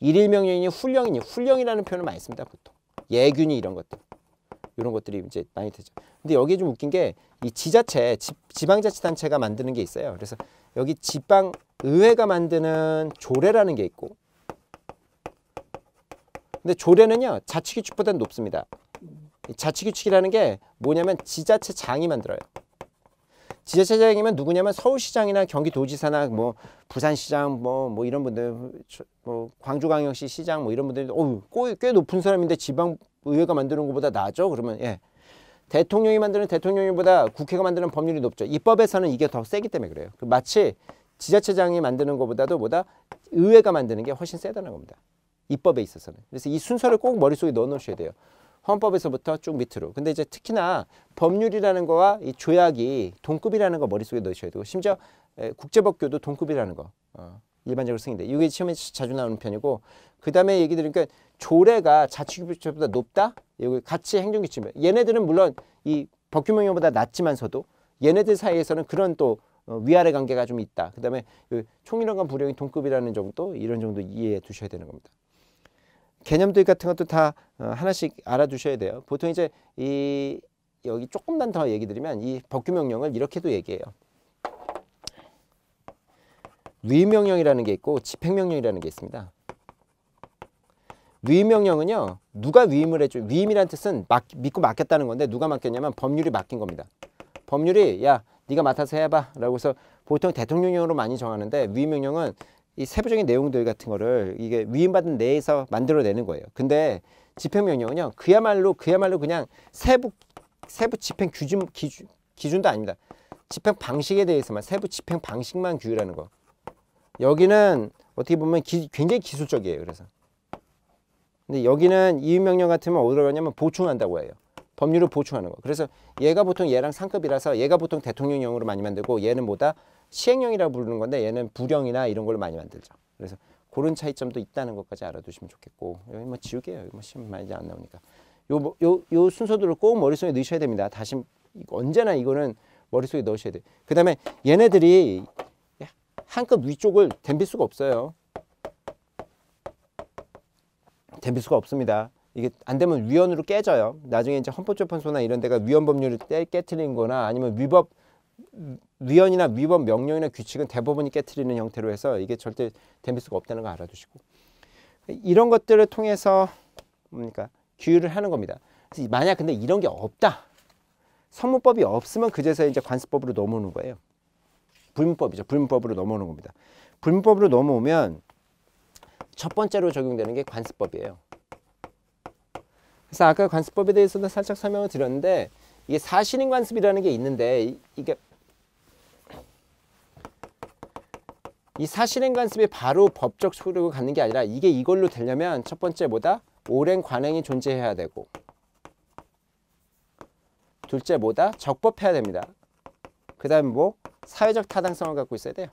일일 명령이니 훈령이니 훈령이라는 표현을 많이 씁니다, 보통. 예균이 이런 것들 이런 것들이 이제 많이 되죠. 근데 여기 좀 웃긴 게 이 지자체 지, 방자치단체가 만드는 게 있어요. 그래서 여기 지방 의회가 만드는 조례라는 게 있고 근데 조례는요 자치규칙보다 높습니다. 자치규칙이라는 게 뭐냐면 지자체 장이 만들어요. 지자체장이면 누구냐면 서울시장이나 경기도지사나 뭐 부산시장 뭐뭐 뭐 이런 분들 뭐 광주광역시 시장 뭐 이런 분들 어우 꽤 높은 사람인데 지방의회가 만드는 것보다 나죠 그러면 예 대통령이 만드는 대통령이보다 국회가 만드는 법률이 높죠 입법에서는 이게 더 세기 때문에 그래요 그 마치 지자체장이 만드는 것보다도 보다 의회가 만드는 게 훨씬 세다는 겁니다 입법에 있어서는 그래서 이 순서를 꼭 머릿속에 넣어 놓으셔야 돼요 헌법에서부터 쭉 밑으로. 근데 이제 특히나 법률이라는 거와 이 조약이 동급이라는 거 머릿속에 넣으셔야 되고 심지어 국제법규도 동급이라는 거 어, 일반적으로 쓰는데 이게 시험에 자주 나오는 편이고 그 다음에 얘기 들으니까 조례가 자치규칙보다 높다? 여기 같이 행정규칙 얘네들은 물론 이 법규명령보다 낮지만서도 얘네들 사이에서는 그런 또 어, 위아래 관계가 좀 있다. 그 다음에 총리령과 부령이 동급이라는 정도 이런 정도 이해해 두셔야 되는 겁니다. 개념들 같은 것도 다 어, 하나씩 알아두셔야 돼요. 보통 이제 이 여기 조금만 더 얘기 드리면 이 법규 명령을 이렇게도 얘기해요. 위명령이라는게 있고 집행명령이라는 게 있습니다. 위임명령은요. 누가 위임을 해줘 위임이라 뜻은 막, 믿고 맡겼다는 건데 누가 맡겼냐면 법률이 맡긴 겁니다. 법률이 야 네가 맡아서 해봐 라고 해서 보통 대통령령으로 많이 정하는데 위임명령은 이 세부적인 내용들 같은 거를 이게 위임받은 내에서 만들어내는 거예요. 근데 집행명령은요, 그야말로 그야말로 그냥 세부 세부 집행 규준 기준 기준도 아닙니다. 집행 방식에 대해서만 세부 집행 방식만 규율하는 거. 여기는 어떻게 보면 기, 굉장히 기술적이에요. 그래서 근데 여기는 이임명령 같으면 어디로 가냐면 보충한다고 해요. 법률을 보충하는 거. 그래서 얘가 보통 얘랑 상급이라서 얘가 보통 대통령령으로 많이 만들고 얘는 뭐다 시행령이라고 부르는 건데 얘는 부령이나 이런 걸 많이 만들죠. 그래서 그런 차이점도 있다는 것까지 알아두시면 좋겠고 여기 뭐 지우개예요. 뭐 시험 많이 안 나오니까 요, 뭐, 요, 요 순서들을 꼭 머릿속에 넣으셔야 됩니다. 다시 언제나 이거는 머릿속에 넣으셔야 돼요. 그 다음에 얘네들이 한급 위쪽을 댐빌 수가 없어요. 댐빌 수가 없습니다. 이게 안 되면 위헌으로 깨져요. 나중에 이제 헌법재판소나 이런 데가 위헌 법률을 깨트린 거나 아니면 위법 위헌이나 위법 명령이나 규칙은 대부분이 깨뜨리는 형태로 해서 이게 절대 댐빌 수가 없다는 걸 알아두시고 이런 것들을 통해서 뭡니까 규율을 하는 겁니다. 만약 근데 이런 게 없다. 성문법이 없으면 그제서 이제 관습법으로 넘어오는 거예요. 불문법이죠. 불문법으로 넘어오는 겁니다. 불문법으로 넘어오면 첫 번째로 적용되는 게 관습법이에요. 그래서 아까 관습법에 대해서도 살짝 설명을 드렸는데 이게 사실인 관습이라는 게 있는데 이게 이 사실행관습이 바로 법적 소득을 갖는 게 아니라 이게 이걸로 되려면 첫 번째 보다 오랜 관행이 존재해야 되고 둘째 보다 적법해야 됩니다. 그 다음에 뭐? 사회적 타당성을 갖고 있어야 돼요.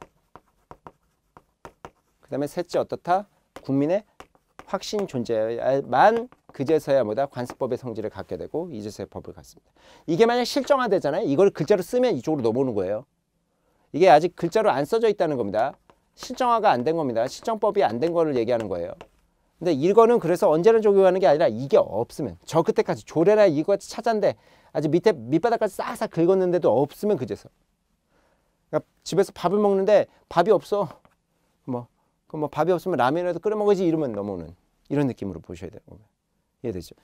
그 다음에 셋째 어떻다? 국민의 확신 존재만 그제서야 뭐다 관습법의 성질을 갖게 되고 이제서야 법을 갖습니다. 이게 만약 실정화되잖아요. 이걸 글자로 쓰면 이쪽으로 넘어오는 거예요. 이게 아직 글자로 안 써져 있다는 겁니다. 실정화가 안 된 겁니다. 실정법이 안 된 거를 얘기하는 거예요. 근데 이거는 그래서 언제나 적용하는 게 아니라 이게 없으면 저 그때까지 조례나 이거 찾았는데 아직 밑에 밑바닥까지 싹싹 긁었는데도 없으면 그제서 그러니까 집에서 밥을 먹는데 밥이 없어 뭐 그럼 뭐 밥이 없으면 라면이라도 끓여 먹어야지 이러면 넘어오는 이런 느낌으로 보셔야 돼요 이해되죠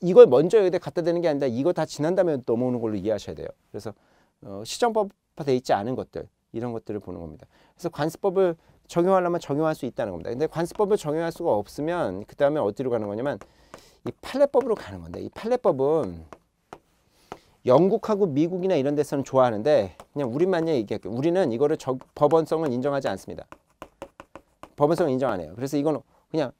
이걸 먼저 여기다 갖다 대는 게 아니라 이거 다 지난 다면 넘어오는 걸로 이해하셔야 돼요 그래서 어, 시정법 화돼 있지 않은 것들 이런 것들을 보는 겁니다. 그래서 관습법을 적용하려면 적용할 수 있다는 겁니다. 근데 관습법을 적용할 수가 없으면 그 다음에 어디로 가는 거냐면 이 판례법으로 가는 건데 이 판례법은 영국하고 미국이나 이런 데서는 좋아하는데 그냥 우리만 얘기할게요. 우리는 이거를 저, 법원성은 인정하지 않습니다. 법원성 인정 안 해요. 그래서 이건 그냥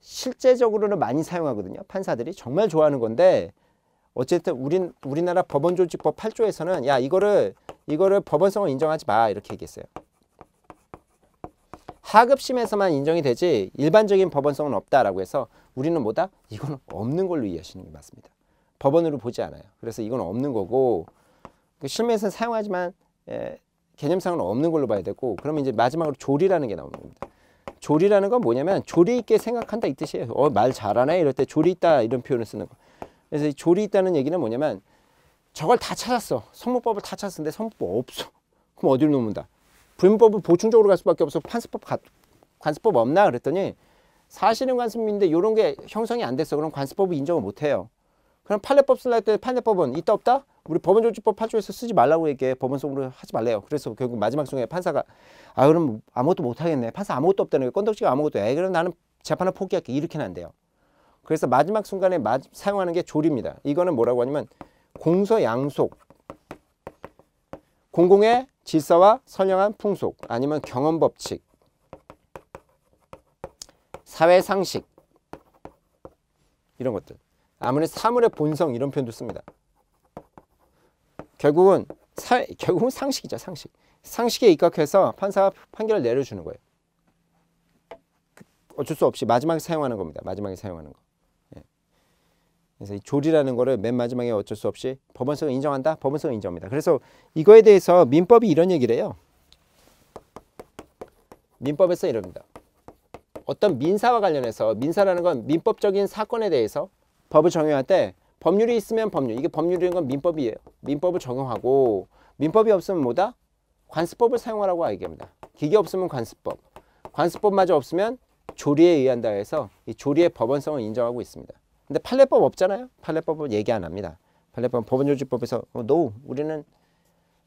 실제적으로는 많이 사용하거든요. 판사들이 정말 좋아하는 건데 어쨌든 우린 우리나라 법원조직법 8조에서는 야 이거를 이거를 법원성을 인정하지 마 이렇게 얘기했어요. 하급심에서만 인정이 되지 일반적인 법원성은 없다라고 해서 우리는 뭐다? 이건 없는 걸로 이해하시는 게 맞습니다. 법원으로 보지 않아요. 그래서 이건 없는 거고 그 실무에서는 사용하지만 에, 예, 개념상은 없는 걸로 봐야 되고 그러면 이제 마지막으로 조리라는 게 나오는 겁니다. 조리라는 건 뭐냐면 조리 있게 생각한다 이 뜻이에요. 어, 말 잘하네 이럴 때 조리 있다 이런 표현을 쓰는 거. 그래서 이 졸이 있다는 얘기는 뭐냐면 저걸 다 찾았어. 성문법을 다 찾았는데 성문법 없어. 그럼 어디로 놓는다? 불문법을 보충적으로 갈 수밖에 없어. 판수법 가, 관습법 없나? 그랬더니 사실은 관습인데 이런 게 형성이 안 됐어. 그럼 관습법을 인정을 못 해요. 그럼 판례법 쓸 때 판례법은 있다 없다? 우리 법원조치법 8조에서 쓰지 말라고 얘기해. 법원성으로 하지 말래요. 그래서 결국 마지막 중에 판사가 아 그럼 아무것도 못하겠네. 판사 아무것도 없다는 게 건덕지가 아무것도 에 그럼 나는 재판을 포기할게. 이렇게는 안 돼요. 그래서 마지막 순간에 마, 사용하는 게 조리입니다. 이거는 뭐라고 하냐면 공서 양속 공공의 질서와 선량한 풍속 아니면 경험 법칙 사회 상식 이런 것들 아무리 사물의 본성 이런 표현도 씁니다. 결국은 사, 결국은 상식이죠 상식 상식에 입각해서 판사가 판결을 내려주는 거예요. 어쩔 수 없이 마지막에 사용하는 겁니다. 마지막에 사용하는 거. 그래서 이 조리라는 거를 맨 마지막에 어쩔 수 없이 법원성을 인정한다. 법원성을 인정합니다. 그래서 이거에 대해서 민법이 이런 얘기를 해요. 민법에서 이럽니다. 어떤 민사와 관련해서 민사라는 건 민법적인 사건에 대해서 법을 적용할때 법률이 있으면 법률 이게 법률인 건 민법이에요. 민법을 적용하고 민법이 없으면 뭐다? 관습법을 사용하라고 얘기합니다. 기계 없으면 관습법 관습법마저 없으면 조리에 의한다 해서 이 조리의 법원성을 인정하고 있습니다. 근데 판례법 없잖아요. 판례법은 얘기 안 합니다. 판례법 은 법원조직법에서 어, no 우리는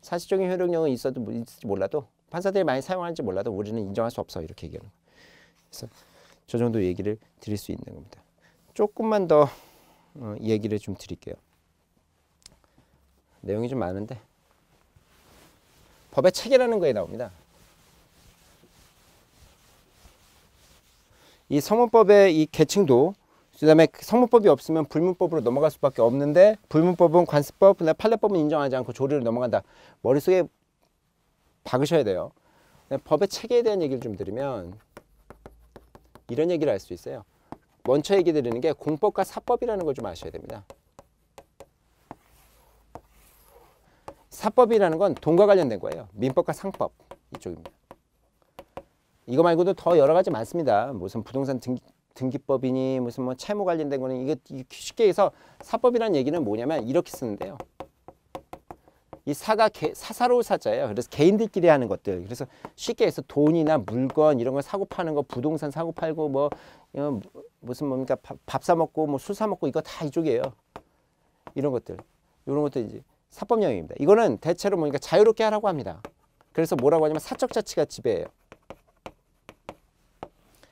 사실적인 효력력은 있어도 뭐, 있을지 몰라도 판사들이 많이 사용하는지 몰라도 우리는 인정할 수 없어 이렇게 얘기하는 거예요. 그래서 저 정도 얘기를 드릴 수 있는 겁니다. 조금만 더 어, 얘기를 좀 드릴게요. 내용이 좀 많은데 법의 체계라는 거에 나옵니다. 이 성문법의 이 계층도 그 다음에 성문법이 없으면 불문법으로 넘어갈 수밖에 없는데 불문법은 관습법, 그다음 판례법은 인정하지 않고 조리로 넘어간다. 머릿속에 박으셔야 돼요. 법의 체계에 대한 얘기를 좀 드리면 이런 얘기를 할 수 있어요. 먼저 얘기 드리는 게 공법과 사법이라는 걸 좀 아셔야 됩니다. 사법이라는 건 돈과 관련된 거예요. 민법과 상법 이쪽입니다. 이거 말고도 더 여러 가지 많습니다. 무슨 부동산 등기 등기법이니 무슨 뭐 채무 관련된 거는 이게 쉽게 해서 사법이라는 얘기는 뭐냐면 이렇게 쓰는데요. 이 사가 개, 사사로울 사자예요. 그래서 개인들끼리 하는 것들. 그래서 쉽게 해서 돈이나 물건 이런 걸 사고 파는 거, 부동산 사고 팔고 뭐 어, 무슨 뭡니까 밥 사 먹고 뭐 술 사 먹고 이거 다 이쪽이에요. 이런 것들. 이런 것들 이제 사법 영역입니다. 이거는 대체로 보니까 자유롭게 하라고 합니다. 그래서 뭐라고 하냐면 사적 자치가 지배해요.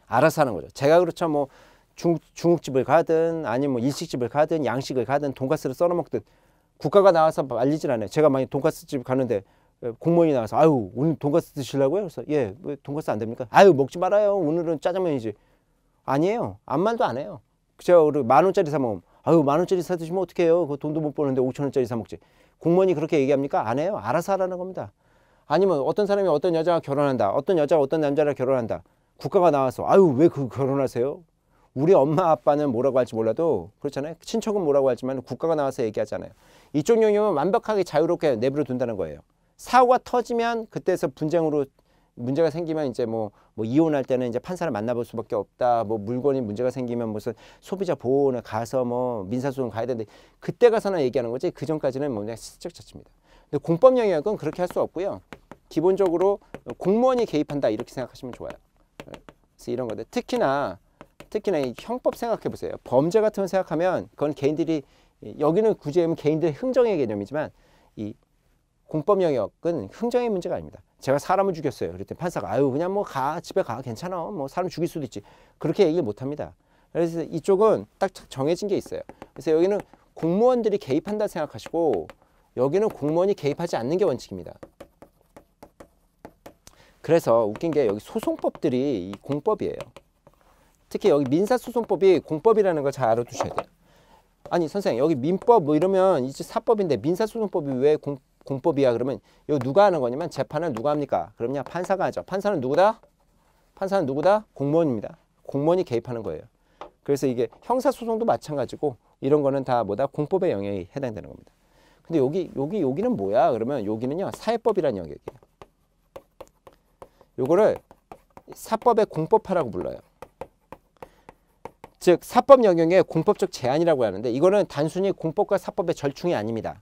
알아서 하는 거죠. 제가 그렇죠. 뭐 중국, 중국집을 가든 아니면 뭐 일식집을 가든 양식을 가든 돈가스를 썰어 먹든 국가가 나와서 알리질 않아요. 제가 만약 돈가스집 가는데 공무원이 나와서 아유 오늘 돈가스 드시려고요? 그래서 예, 왜 뭐 돈가스 안 됩니까? 아유 먹지 말아요. 오늘은 짜장면이지. 아니에요. 아무 말도 안 해요. 제가 만 원짜리 사 먹으면 아유 만 원짜리 사 드시면 어떡해요? 그 돈도 못 버는데 오천 원짜리 사 먹지. 공무원이 그렇게 얘기합니까? 안 해요. 알아서 하라는 겁니다. 아니면 어떤 사람이 어떤 여자와 결혼한다. 어떤 여자가 어떤 남자랑 결혼한다. 국가가 나와서 아유 왜그 결혼하세요? 우리 엄마 아빠는 뭐라고 할지 몰라도 그렇잖아요. 친척은 뭐라고 하지만 국가가 나와서 얘기하잖아요. 이쪽 영역은 완벽하게 자유롭게 내버려 둔다는 거예요. 사고가 터지면 그때서 분쟁으로 문제가 생기면 이제 뭐, 뭐 이혼할 때는 이제 판사를 만나볼 수밖에 없다. 뭐 물건이 문제가 생기면 무슨 소비자 보호원에 가서 뭐 민사소송 가야 되는데 그때 가서나 얘기하는 거지 그 전까지는 뭐냐 그냥 슬쩍 쳤습니다. 근데 공법 영역은 그렇게 할 수 없고요. 기본적으로 공무원이 개입한다 이렇게 생각하시면 좋아요. 그래서 이런 건데 특히나 특히나 이 형법 생각해 보세요. 범죄 같은 걸 생각하면 그건 개인들이 여기는 굳이 하면 개인들의 흥정의 개념이지만 이 공법 영역은 흥정의 문제가 아닙니다. 제가 사람을 죽였어요. 그랬더니 판사가 아유 그냥 뭐 가 집에 가 괜찮아 뭐 사람 죽일 수도 있지 그렇게 얘기 못 합니다. 그래서 이쪽은 딱 정해진 게 있어요. 그래서 여기는 공무원들이 개입한다 생각하시고 여기는 공무원이 개입하지 않는 게 원칙입니다. 그래서 웃긴 게 여기 소송법들이 공법이에요. 특히 여기 민사소송법이 공법이라는 걸 잘 알아두셔야 돼요. 아니 선생님 여기 민법 뭐 이러면 이제 사법인데 민사소송법이 왜 공, 공법이야 그러면 이거 누가 하는 거냐면 재판은 누가 합니까? 그럼요 판사가 하죠. 판사는 누구다? 판사는 누구다? 공무원입니다. 공무원이 개입하는 거예요. 그래서 이게 형사소송도 마찬가지고 이런 거는 다 뭐다 공법의 영역에 해당되는 겁니다. 근데 여기 여기 여기는 뭐야? 그러면 여기는요 사회법이라는 영역이에요. 요거를 사법의 공법화라고 불러요. 즉 사법 영역의 공법적 제한이라고 하는데 이거는 단순히 공법과 사법의 절충이 아닙니다.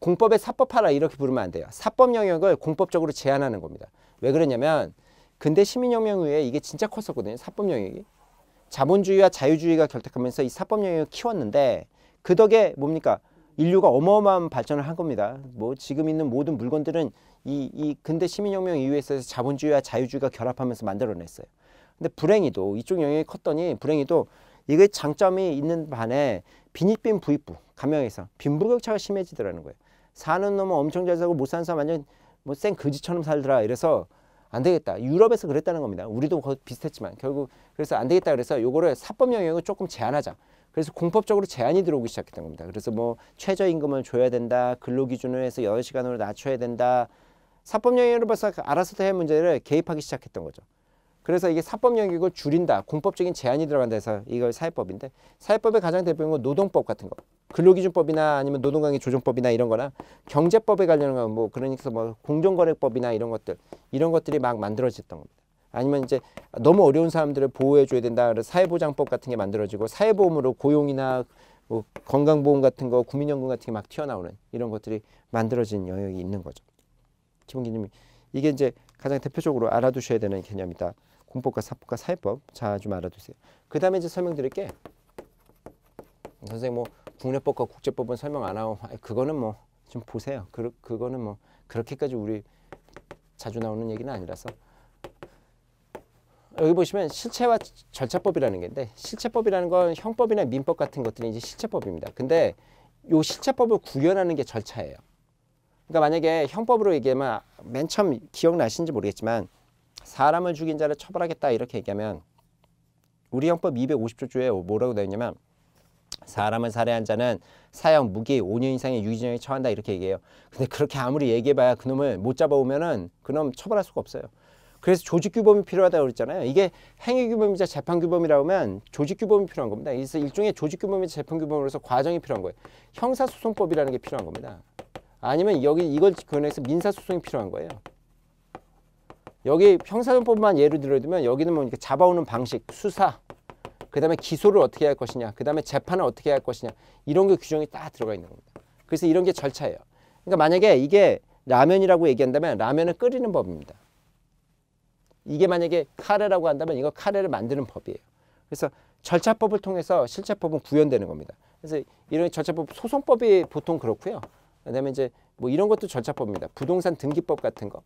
공법의 사법화라 이렇게 부르면 안 돼요. 사법 영역을 공법적으로 제한하는 겁니다. 왜 그러냐면 근대 시민혁명의회 이게 진짜 컸었거든요. 사법 영역이. 자본주의와 자유주의가 결탁하면서 이 사법 영역을 키웠는데 그 덕에 뭡니까? 인류가 어마어마한 발전을 한 겁니다. 뭐 지금 있는 모든 물건들은 이, 이 근대 시민혁명 이후에서 자본주의와 자유주의가 결합하면서 만들어냈어요. 근데 불행히도 이쪽 영향이 컸더니 불행히도 이게 장점이 있는 반에 빈익빈 부익부 감명에서 빈부격차가 심해지더라는 거예요. 사는 놈은 엄청 잘 살고 못 사는 사람 완전 뭐생 거지처럼 살더라 이래서 안 되겠다. 유럽에서 그랬다는 겁니다. 우리도 비슷했지만 결국 그래서 안 되겠다 그래서 요거를 사법 영역을 조금 제한하자. 그래서 공법적으로 제한이 들어오기 시작했던 겁니다. 그래서 뭐 최저임금을 줘야 된다. 근로기준을 해서 여덟 시간으로 낮춰야 된다. 사법 영역으로 벌써 알아서 해 문제를 개입하기 시작했던 거죠. 그래서 이게 사법 영역을 줄인다. 공법적인 제한이 들어간다 해서 이걸 사회법인데 사회법의 가장 대표인 건 노동법 같은 거. 근로기준법이나 아니면 노동관계 조정법이나 이런 거나 경제법에 관련한 뭐 그러니까 뭐 공정거래법이나 이런 것들 이런 것들이 막 만들어졌던 겁니다. 아니면 이제 너무 어려운 사람들을 보호해 줘야 된다. 그래서 사회보장법 같은 게 만들어지고 사회보험으로 고용이나 뭐 건강보험 같은 거, 국민연금 같은 게 막 튀어나오는 이런 것들이 만들어진 영역이 있는 거죠. 김홍기님이 이게 이제 가장 대표적으로 알아두셔야 되는 개념이다. 공법과 사법과 사회법 자좀 알아두세요. 그 다음에 이제 설명드릴게 선생뭐 국내법과 국제법은 설명 안 하고 그거는 뭐 좀 보세요. 그, 그거는 뭐 그렇게까지 우리 자주 나오는 얘기는 아니라서 여기 보시면 실체와 절차법이라는 게 있는데 실체법이라는 건 형법이나 민법 같은 것들이 이제 실체법입니다. 근데 요 실체법을 구현하는 게 절차예요. 그러니까 만약에 형법으로 얘기하면 맨 처음 기억나시는지 모르겠지만 사람을 죽인 자를 처벌하겠다 이렇게 얘기하면 우리 형법 250조에 뭐라고 되어 있냐면 사람을 살해한 자는 사형 무기 5년 이상의 유기징역에 처한다 이렇게 얘기해요. 근데 그렇게 아무리 얘기해봐야 그놈을 못 잡아오면은 그놈 처벌할 수가 없어요. 그래서 조직 규범이 필요하다고 그랬잖아요. 이게 행위 규범이자 재판 규범이라고 하면 조직 규범이 필요한 겁니다. 그래서 일종의 조직 규범이자 재판 규범으로서 과정이 필요한 거예요. 형사소송법이라는 게 필요한 겁니다. 아니면 여기 이걸 근해서 민사소송이 필요한 거예요. 여기 형사소송법만 예를 들어두면 여기는 뭐 잡아오는 방식, 수사, 그 다음에 기소를 어떻게 할 것이냐, 그 다음에 재판을 어떻게 할 것이냐 이런 게 규정이 딱 들어가 있는 겁니다. 그래서 이런 게 절차예요. 그러니까 만약에 이게 라면이라고 얘기한다면 라면을 끓이는 법입니다. 이게 만약에 카레라고 한다면 이거 카레를 만드는 법이에요. 그래서 절차법을 통해서 실체법은 구현되는 겁니다. 그래서 이런 절차법 소송법이 보통 그렇고요. 그다음에 이제 뭐 이런 것도 절차법입니다. 부동산 등기법 같은 거.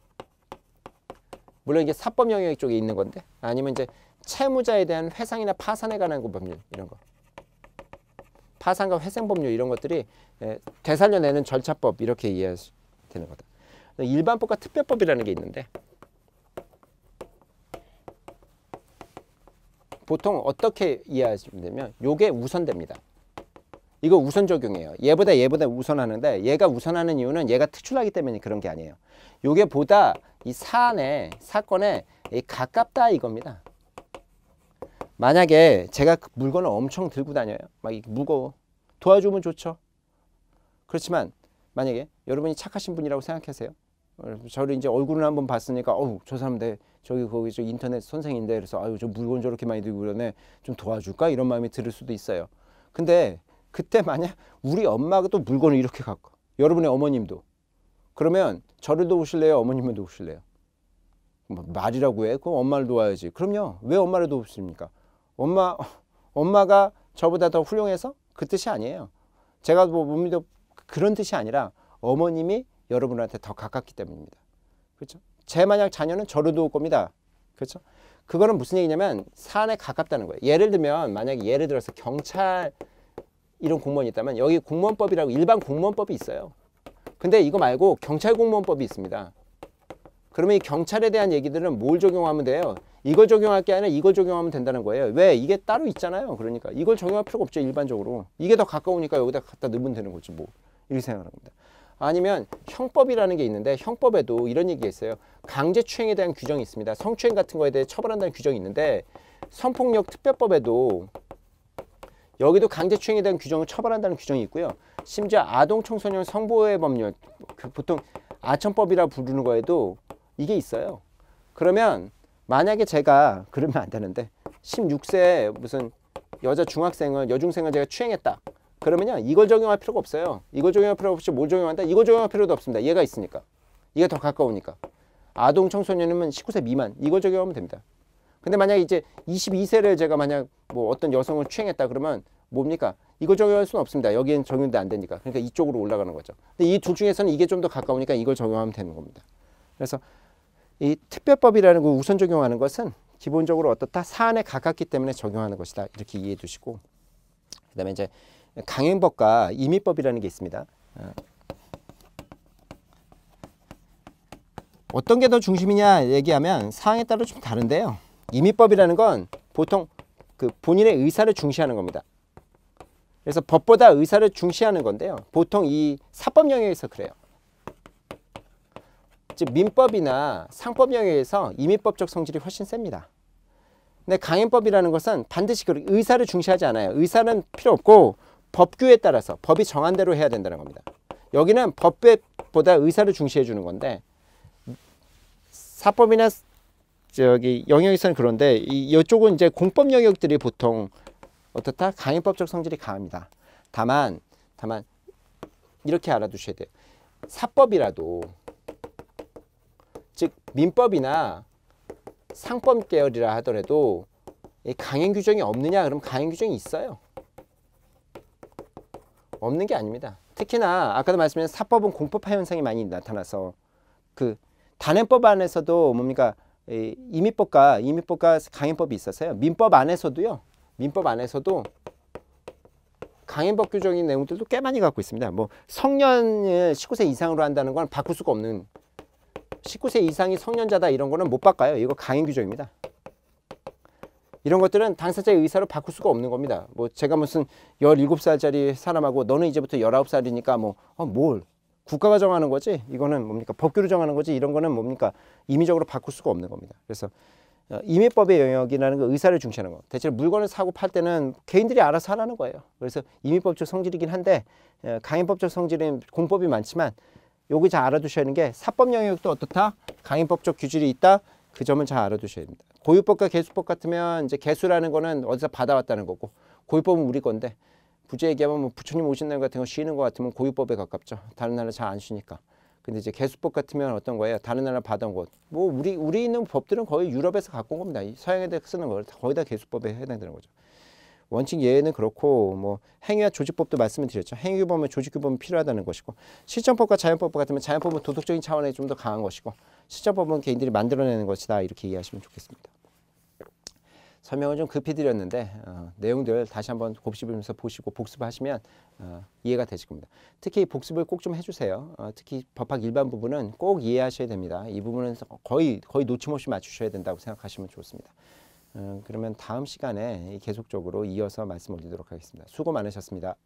물론 이게 사법 영역 쪽에 있는 건데 아니면 이제 채무자에 대한 회상이나 파산에 관한 법률 이런 거. 파산과 회생 법률 이런 것들이 예, 되살려내는 절차법 이렇게 이해되는 거다. 일반법과 특별법이라는 게 있는데 보통 어떻게 이해하시면 되면 요게 우선됩니다. 이거 우선 적용이에요. 얘보다 얘보다 우선하는데 얘가 우선하는 이유는 얘가 특출나기 때문에 그런 게 아니에요. 요게 보다 이 사안에 사건에 가깝다 이겁니다. 만약에 제가 그 물건을 엄청 들고 다녀요. 막 무거워. 도와주면 좋죠. 그렇지만 만약에 여러분이 착하신 분이라고 생각하세요. 어, 저를 이제 얼굴을 한번 봤으니까 어우 저 사람 내 저기 거기 저 인터넷 선생인데 그래서 아유 저 물건 저렇게 많이 들고 그러네 좀 도와줄까 이런 마음이 들을 수도 있어요 근데 그때 만약 우리 엄마가 또 물건을 이렇게 갖고 여러분의 어머님도 그러면 저를 도우실래요 어머님을 도우실래요 뭐 말이라고 해 그럼 엄마를 도와야지 그럼요 왜 엄마를 도우십니까 엄마 엄마가 저보다 더 훌륭해서 그 뜻이 아니에요 제가 뭐 뭡니다 그런 뜻이 아니라 어머님이 여러분한테 더 가깝기 때문입니다. 그렇죠? 제 만약 자녀는 저를 도울 겁니다. 그렇죠? 그거는 무슨 얘기냐면 사안에 가깝다는 거예요. 예를 들면 만약에 예를 들어서 경찰 이런 공무원이 있다면 여기 공무원법이라고 일반 공무원법이 있어요. 근데 이거 말고 경찰 공무원법이 있습니다. 그러면 이 경찰에 대한 얘기들은 뭘 적용하면 돼요? 이걸 적용할 게 아니라 이걸 적용하면 된다는 거예요. 왜? 이게 따로 있잖아요. 그러니까 이걸 적용할 필요가 없죠. 일반적으로. 이게 더 가까우니까 여기다 갖다 넣으면 되는 거지 뭐. 이렇게 생각하는 겁니다. 아니면 형법이라는 게 있는데 형법에도 이런 얘기가 있어요. 강제추행에 대한 규정이 있습니다. 성추행 같은 거에 대해 처벌한다는 규정이 있는데 성폭력 특별법에도 여기도 강제추행에 대한 규정을 처벌한다는 규정이 있고요. 심지어 아동 청소년 성보호의 법률 그 보통 아청법이라 부르는 거에도 이게 있어요. 그러면 만약에 제가 그러면 안 되는데 16세 무슨 여자 중학생을 여중생을 제가 추행했다. 그러면요 이걸 적용할 필요가 없어요 이걸 적용할 필요 없이 뭘 적용한다 이걸 적용할 필요도 없습니다 얘가 있으니까 이게 더 가까우니까 아동 청소년이면 19세 미만 이걸 적용하면 됩니다 근데 만약 이제 22세를 제가 만약 뭐 어떤 여성을 추행했다 그러면 뭡니까 이걸 적용할 수는 없습니다 여기엔 적용도 안 되니까 그러니까 이쪽으로 올라가는 거죠 근데 이둘 중에서는 이게 좀 더 가까우니까 이걸 적용하면 되는 겁니다 그래서 이 특별법이라는 걸 우선 적용하는 것은 기본적으로 어떻다 사안에 가깝기 때문에 적용하는 것이다 이렇게 이해해 두시고 그 다음에 이제 강행법과 임의법이라는 게 있습니다. 어. 어떤 게 더 중심이냐 얘기하면 상황에 따라 좀 다른데요. 임의법이라는 건 보통 그 본인의 의사를 중시하는 겁니다. 그래서 법보다 의사를 중시하는 건데요. 보통 이 사법 영역에서 그래요. 즉 민법이나 상법 영역에서 임의법적 성질이 훨씬 셉니다. 근데 강행법이라는 것은 반드시 의사를 중시하지 않아요. 의사는 필요 없고 법규에 따라서 법이 정한 대로 해야 된다는 겁니다. 여기는 법보다 의사를 중시해 주는 건데 사법이나 저기 영역에서는 그런데 이, 이쪽은 이제 공법 영역들이 보통 어떻다 강행법적 성질이 강합니다. 다만 다만 이렇게 알아두셔야 돼요. 사법이라도 즉 민법이나 상법 계열이라 하더라도 강행 규정이 없느냐 그럼 강행 규정이 있어요. 없는 게 아닙니다. 특히나 아까도 말씀드린 사법은 공포파 현상이 많이 나타나서 그 단행법 안에서도 뭡니까 이민법과 이민법과 강행법이 있었어요. 민법 안에서도요. 민법 안에서도 강행법 규정인 내용들도 꽤 많이 갖고 있습니다. 뭐 성년을 19세 이상으로 한다는 건 바꿀 수가 없는 19세 이상이 성년자다 이런 거는 못 바꿔요. 이거 강행 규정입니다. 이런 것들은 당사자의 의사로 바꿀 수가 없는 겁니다. 뭐 제가 무슨 열일곱 살짜리 사람하고 너는 이제부터 열아홉 살이니까 뭐, 어, 뭘. 국가가 정하는 거지 이거는 뭡니까 법규로 정하는 거지 이런 거는 뭡니까 임의적으로 바꿀 수가 없는 겁니다 그래서 어, 임의법의 영역이라는 거 의사를 중시하는 거 대체 로 물건을 사고 팔 때는 개인들이 알아서 하라는 거예요 그래서 임의법적 성질이긴 한데 어, 강행법적 성질은 공법이 많지만 여기 잘 알아두셔야 하는 게 사법 영역도 어떻다 강행법적 규질이 있다 그 점은 잘 알아두셔야 됩니다 고유법과 개수법 같으면 이제 개수라는 거는 어디서 받아왔다는 거고 고유법은 우리 건데 부제 얘기하면 뭐 부처님 오신 날 같은 거 쉬는 거 같으면 고유법에 가깝죠. 다른 나라 잘 안 쉬니까. 근데 이제 개수법 같으면 어떤 거예요? 다른 나라 받은 곳. 뭐 우리 우리 있는 법들은 거의 유럽에서 갖고 온 겁니다. 서양에 대해 쓰는 걸 거의 다 개수법에 해당되는 거죠. 원칙 예외는 그렇고 뭐 행위와 조직법도 말씀을 드렸죠. 행위규범은 조직규범이 필요하다는 것이고 실정법과 자연법 같으면 자연법은 도덕적인 차원에 좀 더 강한 것이고 실정법은 개인들이 만들어내는 것이다 이렇게 이해하시면 좋겠습니다. 설명을 좀 급히 드렸는데 어, 내용들 다시 한번 곱씹으면서 보시고 복습하시면 어, 이해가 되실 겁니다. 특히 복습을 꼭 좀 해주세요. 어, 특히 법학 일반 부분은 꼭 이해하셔야 됩니다. 이 부분은 거의 거의 놓침없이 맞추셔야 된다고 생각하시면 좋습니다. 어, 그러면 다음 시간에 계속적으로 이어서 말씀 올리도록 하겠습니다. 수고 많으셨습니다.